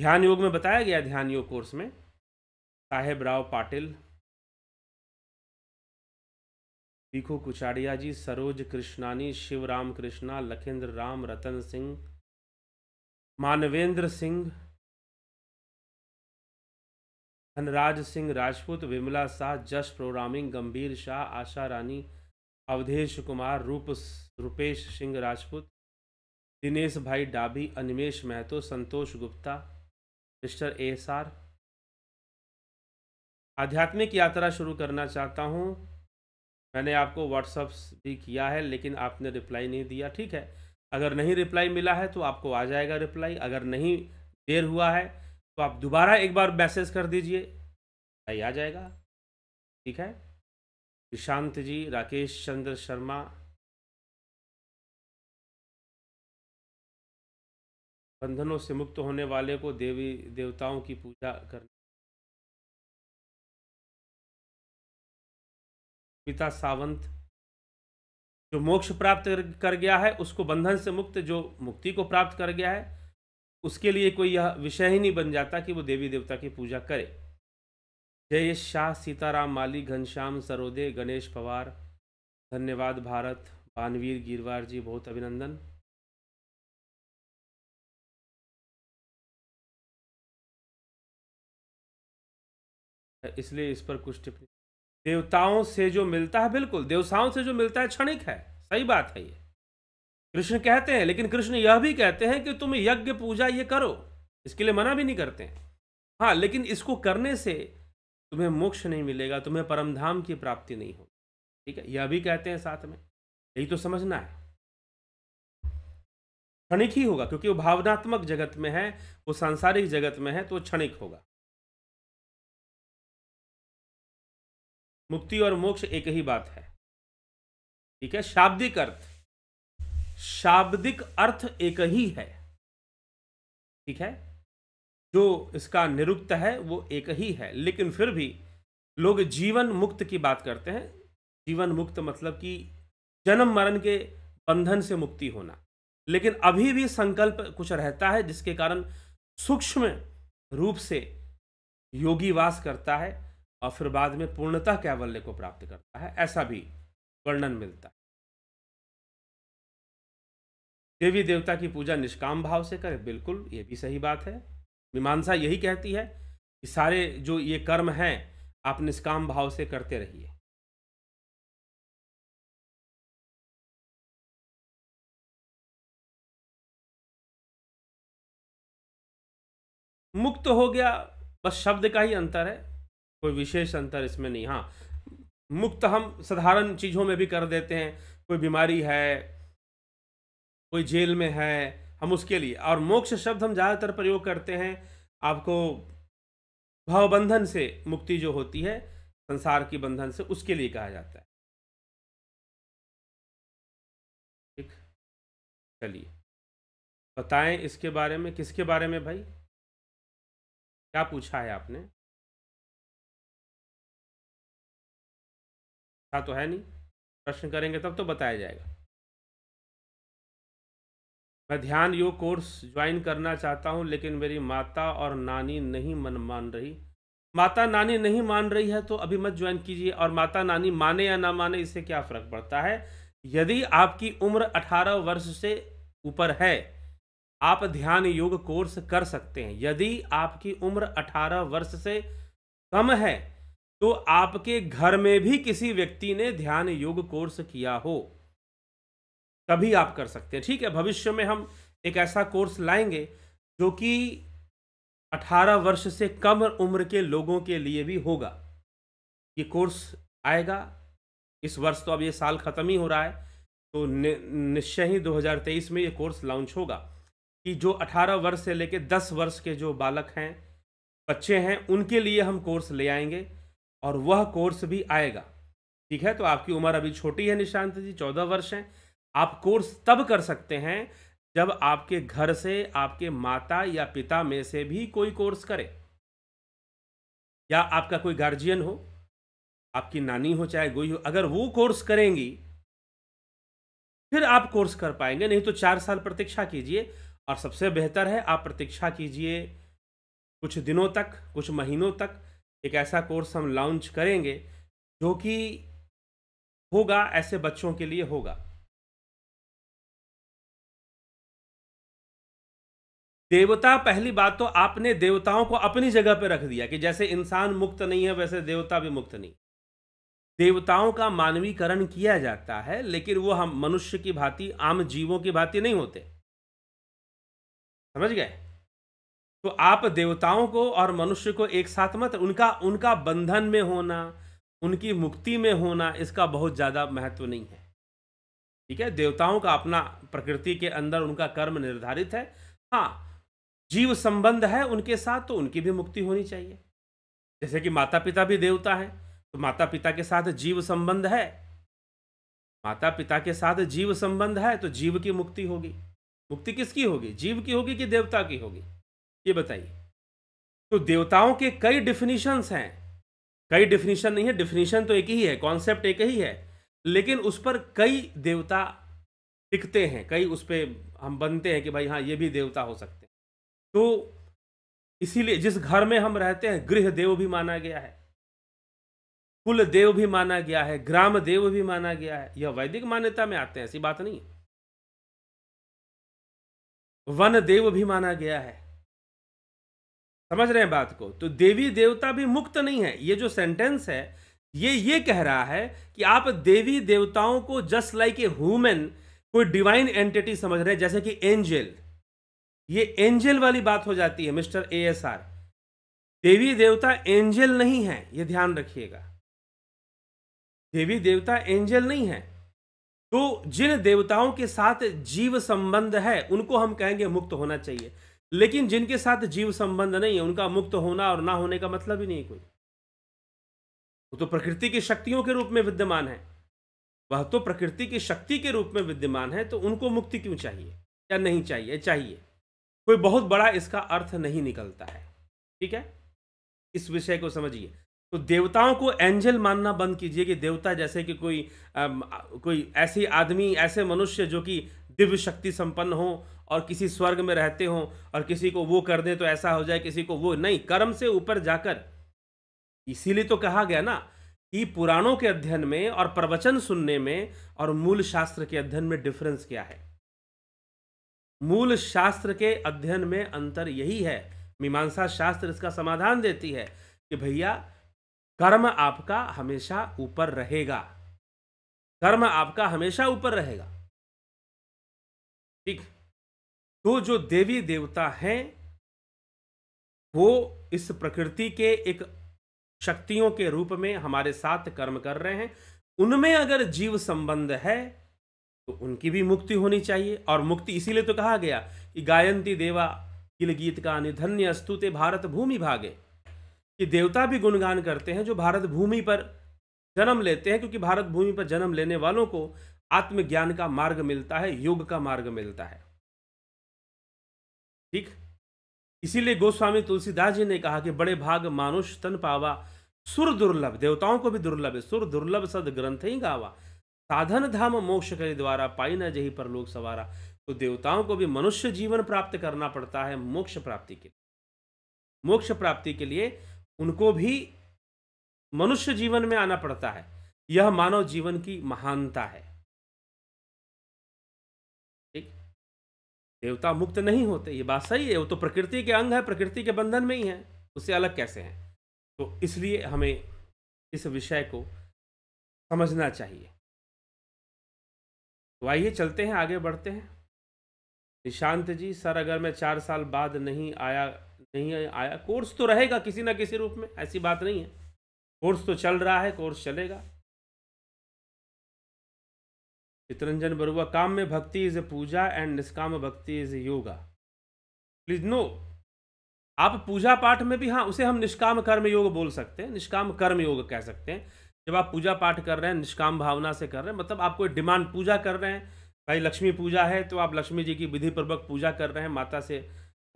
ध्यान योग में बताया गया ध्यान योग कोर्स में साहेबराव पाटिल भीखू कुचाड़िया जी सरोज कृष्णानी शिवराम कृष्णा लखेंद्र राम रतन सिंह मानवेंद्र सिंह धनराज सिंह राजपूत विमला शाह जश प्रोग्रामिंग गंभीर शाह आशा रानी अवधेश कुमार रूप Rupesh Singh Rajput Dinesh bhai Dabi Animesh Mahato Santosh Gupta mister S R आध्यात्मिक यात्रा शुरू करना चाहता हूँ मैंने आपको व्हाट्सअप भी किया है लेकिन आपने रिप्लाई नहीं दिया ठीक है अगर नहीं रिप्लाई मिला है तो आपको आ जाएगा रिप्लाई अगर नहीं देर हुआ है तो आप दोबारा एक बार मैसेज कर दीजिए रिप्लाई आ जाएगा ठीक है
विशांत जी राकेश चंद्र शर्मा बंधनों से मुक्त होने वाले को देवी देवताओं की पूजा करनी पिता सावंत जो मोक्ष प्राप्त कर गया है
उसको बंधन से मुक्त जो मुक्ति को प्राप्त कर गया है उसके लिए कोई यह विषय ही नहीं बन जाता कि वो देवी देवता की पूजा करे जय शाह सीताराम माली घनश्याम
सरोदे गणेश पवार धन्यवाद भारत बानवीर गिरवार जी बहुत अभिनंदन इसलिए इस पर कुछ टिप्पणी देवताओं से जो मिलता है बिल्कुल देवताओं से जो मिलता है क्षणिक है सही बात है ये
कृष्ण कहते हैं लेकिन कृष्ण यह भी कहते हैं कि तुम यज्ञ पूजा ये करो इसके लिए मना भी नहीं करते हैं हाँ लेकिन इसको करने से तुम्हें मोक्ष नहीं मिलेगा तुम्हें परमधाम की प्राप्ति नहीं होगी ठीक है यह भी कहते हैं साथ में यही तो समझना है
क्षणिक ही होगा क्योंकि वो भावनात्मक जगत में है वो सांसारिक जगत में है तो क्षणिक होगा मुक्ति और मोक्ष एक ही बात है ठीक है शाब्दिक अर्थ
शाब्दिक अर्थ एक ही है ठीक है जो इसका निरुक्त है वो एक ही है लेकिन फिर भी लोग जीवन मुक्त की बात करते हैं जीवन मुक्त मतलब कि जन्म मरण के बंधन से मुक्ति होना लेकिन अभी भी संकल्प कुछ रहता है जिसके कारण सूक्ष्म रूप से योगी वास करता है और फिर बाद में पूर्णतः कैवल्य को प्राप्त करता है ऐसा भी वर्णन मिलता है देवी देवता की पूजा निष्काम भाव से करें बिल्कुल ये भी सही बात है मीमांसा
यही कहती है कि सारे जो ये कर्म हैं आप निष्काम भाव से करते रहिए मुक्त हो गया बस शब्द का ही अंतर है कोई विशेष अंतर इसमें नहीं हाँ
मुक्त हम साधारण चीज़ों में भी कर देते हैं कोई बीमारी है कोई जेल में है हम उसके लिए और मोक्ष शब्द हम ज़्यादातर प्रयोग करते हैं
आपको भावबंधन से मुक्ति जो होती है संसार की बंधन से उसके लिए कहा जाता है ठीक चलिए बताएं इसके बारे में किसके बारे में भाई क्या पूछा है आपने था तो है नहीं प्रश्न करेंगे तब तो बताया जाएगा
मैं ध्यान योग कोर्स ज्वाइन करना चाहता हूं लेकिन मेरी माता और नानी नहीं मन मान रही माता नानी नहीं मान रही है तो अभी मत ज्वाइन कीजिए और माता नानी माने या ना माने इससे क्या फ़र्क पड़ता है यदि आपकी उम्र 18 वर्ष से ऊपर है आप ध्यान योग कोर्स कर सकते हैं यदि आपकी उम्र 18 वर्ष से कम है तो आपके घर में भी किसी व्यक्ति ने ध्यान योग कोर्स किया हो तभी आप कर सकते हैं ठीक है भविष्य में हम एक ऐसा कोर्स लाएंगे जो कि 18 वर्ष से कम उम्र के लोगों के लिए भी होगा ये कोर्स आएगा इस वर्ष तो अब ये साल ख़त्म ही हो रहा है तो निश्चय ही 2023 में ये कोर्स लॉन्च होगा कि जो 18 वर्ष से लेकर 10 वर्ष के जो बालक हैं बच्चे हैं उनके लिए हम कोर्स ले आएंगे और वह कोर्स भी आएगा ठीक है तो आपकी उम्र अभी छोटी है निशांत जी चौदह वर्ष हैं आप कोर्स तब कर सकते हैं जब आपके घर से आपके माता या पिता में से भी कोई कोर्स करे या आपका कोई गार्जियन हो आपकी नानी हो चाहे गोई हो अगर वो कोर्स करेंगी फिर आप कोर्स कर पाएंगे नहीं तो चार साल प्रतीक्षा कीजिए और सबसे बेहतर है आप प्रतीक्षा कीजिए कुछ दिनों तक कुछ महीनों तक एक ऐसा कोर्स हम लॉन्च करेंगे जो
कि होगा ऐसे बच्चों के लिए होगा देवता पहली बात तो आपने
देवताओं को अपनी जगह पर रख दिया कि जैसे इंसान मुक्त नहीं है वैसे देवता भी मुक्त नहीं देवताओं का मानवीकरण किया जाता है लेकिन वो हम मनुष्य की भांति आम जीवों की भांति नहीं होते समझ गए तो आप देवताओं को और मनुष्य को एक साथ मत उनका उनका बंधन में होना उनकी मुक्ति में होना इसका बहुत ज़्यादा महत्व नहीं है ठीक है देवताओं का अपना प्रकृति के अंदर उनका कर्म निर्धारित है हाँ जीव संबंध है उनके साथ तो उनकी भी मुक्ति होनी चाहिए जैसे कि माता पिता भी देवता हैं तो माता पिता के साथ जीव संबंध है माता पिता के साथ जीव संबंध है तो जीव की मुक्ति होगी मुक्ति किसकी होगी जीव की होगी कि देवता की होगी ये बताइए तो देवताओं के कई डिफिनीशंस हैं कई डिफिनीशन नहीं है डिफिनीशन तो एक ही है कॉन्सेप्ट एक ही है लेकिन उस पर कई देवता टिकते हैं कई उस पर हम बनते हैं कि भाई हाँ ये भी देवता हो सकते हैं तो इसीलिए जिस घर में हम रहते हैं गृह देव भी माना गया है कुल देव भी माना गया है ग्राम देव भी माना गया है यह वैदिक मान्यता में आते हैं ऐसी बात नहीं वन देव भी माना गया है समझ रहे हैं बात को तो देवी देवता भी मुक्त नहीं है ये जो सेंटेंस है ये ये कह रहा है कि आप देवी देवताओं को जस्ट लाइक ए ह्यूमन कोई डिवाइन एंटिटी समझ रहे हैं जैसे कि एंजल ये एंजल वाली बात हो जाती है मिस्टर ए एस आर देवी देवता एंजल नहीं है ये ध्यान रखिएगा देवी देवता एंजल नहीं है तो जिन देवताओं के साथ जीव संबंध है उनको हम कहेंगे मुक्त होना चाहिए लेकिन जिनके साथ जीव संबंध नहीं है उनका मुक्त होना और ना होने का मतलब ही नहीं कोई वो तो प्रकृति की शक्तियों के रूप में विद्यमान है वह तो प्रकृति की शक्ति के रूप में विद्यमान है तो उनको मुक्ति क्यों चाहिए या नहीं चाहिए चाहिए कोई बहुत बड़ा इसका अर्थ नहीं निकलता है ठीक है इस विषय को समझिए तो देवताओं को एंजल मानना बंद कीजिए कि देवता जैसे कि कोई आ, कोई ऐसे आदमी ऐसे मनुष्य जो कि दिव्य शक्ति संपन्न हो और किसी स्वर्ग में रहते हो और किसी को वो कर दे तो ऐसा हो जाए किसी को वो नहीं कर्म से ऊपर जाकर इसीलिए तो कहा गया ना कि पुराणों के अध्ययन में और प्रवचन सुनने में और मूल शास्त्र के अध्ययन में डिफरेंस क्या है मूल शास्त्र के अध्ययन में अंतर यही है मीमांसा शास्त्र इसका समाधान देती है कि भैया कर्म आपका हमेशा ऊपर
रहेगा कर्म आपका हमेशा ऊपर रहेगा ठीक तो जो देवी देवता हैं वो
इस प्रकृति के एक शक्तियों के रूप में हमारे साथ कर्म कर रहे हैं उनमें अगर जीव संबंध है तो उनकी भी मुक्ति होनी चाहिए और मुक्ति इसीलिए तो कहा गया कि गायंती देवा किल गीत का निधन्य अस्तुते भारत भूमि भागे कि देवता भी गुणगान करते हैं जो भारत भूमि पर जन्म लेते हैं क्योंकि भारत भूमि पर जन्म लेने वालों को आत्मज्ञान का मार्ग मिलता है योग का मार्ग मिलता है ठीक इसीलिए गोस्वामी तुलसीदास जी ने कहा कि बड़े भाग मानुष तन पावा सुर दुर्लभ देवताओं को भी दुर्लभ है सुर दुर्लभ सद ग्रंथ ही गावा साधन धाम मोक्ष के द्वारा पाई न जही पर लोग सवारा तो देवताओं को भी मनुष्य जीवन प्राप्त करना पड़ता है मोक्ष प्राप्ति के लिए मोक्ष प्राप्ति के लिए उनको भी मनुष्य जीवन में आना पड़ता है यह मानव जीवन की महानता है देवता मुक्त नहीं होते ये बात सही है वो तो प्रकृति के अंग है प्रकृति के बंधन में ही है उससे अलग कैसे हैं तो इसलिए हमें इस विषय को समझना चाहिए तो आइए चलते हैं आगे बढ़ते हैं निशांत जी सर अगर मैं चार साल बाद नहीं आया नहीं आया कोर्स तो रहेगा किसी ना किसी रूप में ऐसी बात नहीं है कोर्स तो चल रहा है कोर्स चलेगा
चितरंजन बरुआ काम में भक्ति is A Puja and nishkam bhakti is a yoga please no आप पूजा
पाठ में भी हाँ उसे हम निष्काम कर्म योग बोल सकते हैं निष्काम कर्म योग कह सकते हैं जब आप पूजा पाठ कर रहे हैं निष्काम भावना से कर रहे हैं मतलब आप कोई डिमांड पूजा कर रहे हैं भाई लक्ष्मी पूजा है तो आप लक्ष्मी जी की विधि पूर्वक पूजा कर रहे हैं माता से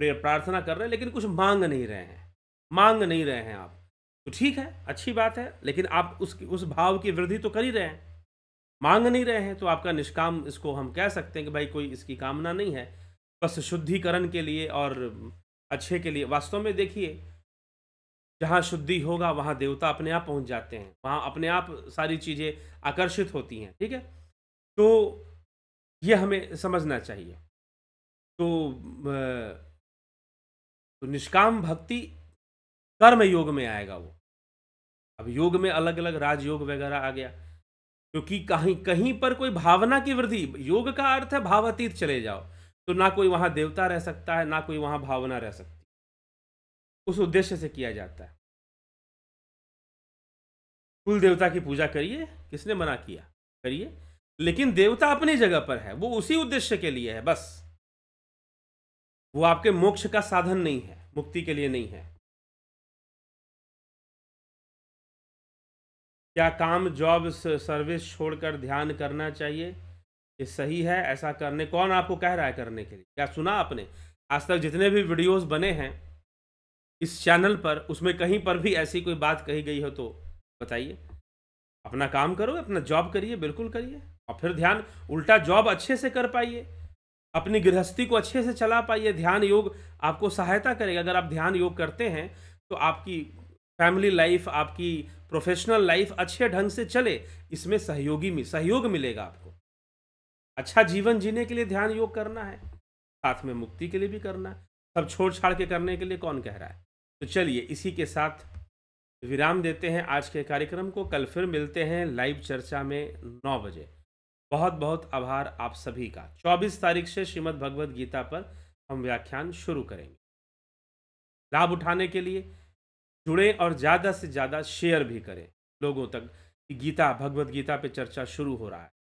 प्रार्थना कर रहे हैं लेकिन कुछ मांग नहीं रहे हैं मांग नहीं रहे हैं आप तो ठीक है अच्छी बात है लेकिन आप उसकी उस भाव की वृद्धि तो कर ही रहे हैं मांग नहीं रहे हैं तो आपका निष्काम इसको हम कह सकते हैं कि भाई कोई इसकी कामना नहीं है बस शुद्धिकरण के लिए और अच्छे के लिए वास्तव में देखिए जहाँ शुद्धि होगा वहाँ देवता अपने आप पहुँच जाते हैं वहाँ अपने आप सारी चीज़ें आकर्षित होती हैं ठीक है तो ये हमें समझना चाहिए तो, तो निष्काम भक्ति कर्म योग में आएगा वो अब योग में अलग अलग राजयोग वगैरह आ गया क्योंकि कहीं कहीं पर कोई भावना की वृद्धि योग का अर्थ है भावातीत चले जाओ तो ना कोई वहां देवता रह सकता है ना कोई वहां भावना रह सकती उस उद्देश्य से किया जाता है कुल देवता की पूजा करिए किसने मना किया करिए लेकिन देवता अपनी जगह पर है वो उसी उद्देश्य के लिए
है बस वो आपके मोक्ष का साधन नहीं है मुक्ति के लिए नहीं है क्या काम जॉब सर्विस छोड़कर ध्यान करना चाहिए ये सही है ऐसा करने कौन आपको
कह रहा है करने के लिए क्या सुना आपने आज तक जितने भी वीडियोस बने हैं इस चैनल पर उसमें कहीं पर भी ऐसी कोई बात कही गई हो तो बताइए अपना काम करो अपना जॉब करिए बिल्कुल करिए और फिर ध्यान उल्टा जॉब अच्छे से कर पाइए अपनी गृहस्थी को अच्छे से चला पाइए ध्यान योग आपको सहायता करेगा अगर आप ध्यान योग करते हैं तो आपकी फैमिली लाइफ आपकी प्रोफेशनल लाइफ अच्छे ढंग से चले इसमें सहयोगी में सहयोग मिलेगा आपको अच्छा जीवन जीने के लिए ध्यान योग करना है साथ में मुक्ति के लिए भी करना है सब छोड़ छाड़ के करने के लिए कौन कह रहा है तो चलिए इसी के साथ विराम देते हैं आज के कार्यक्रम को कल फिर मिलते हैं लाइव चर्चा में नौ बजे बहुत बहुत आभार आप सभी का 24 तारीख से श्रीमद् भगवद गीता पर हम व्याख्यान शुरू करेंगे लाभ उठाने के लिए जुड़ें और ज़्यादा से ज़्यादा शेयर भी करें लोगों तक गीता
भगवत गीता पे चर्चा शुरू हो रहा है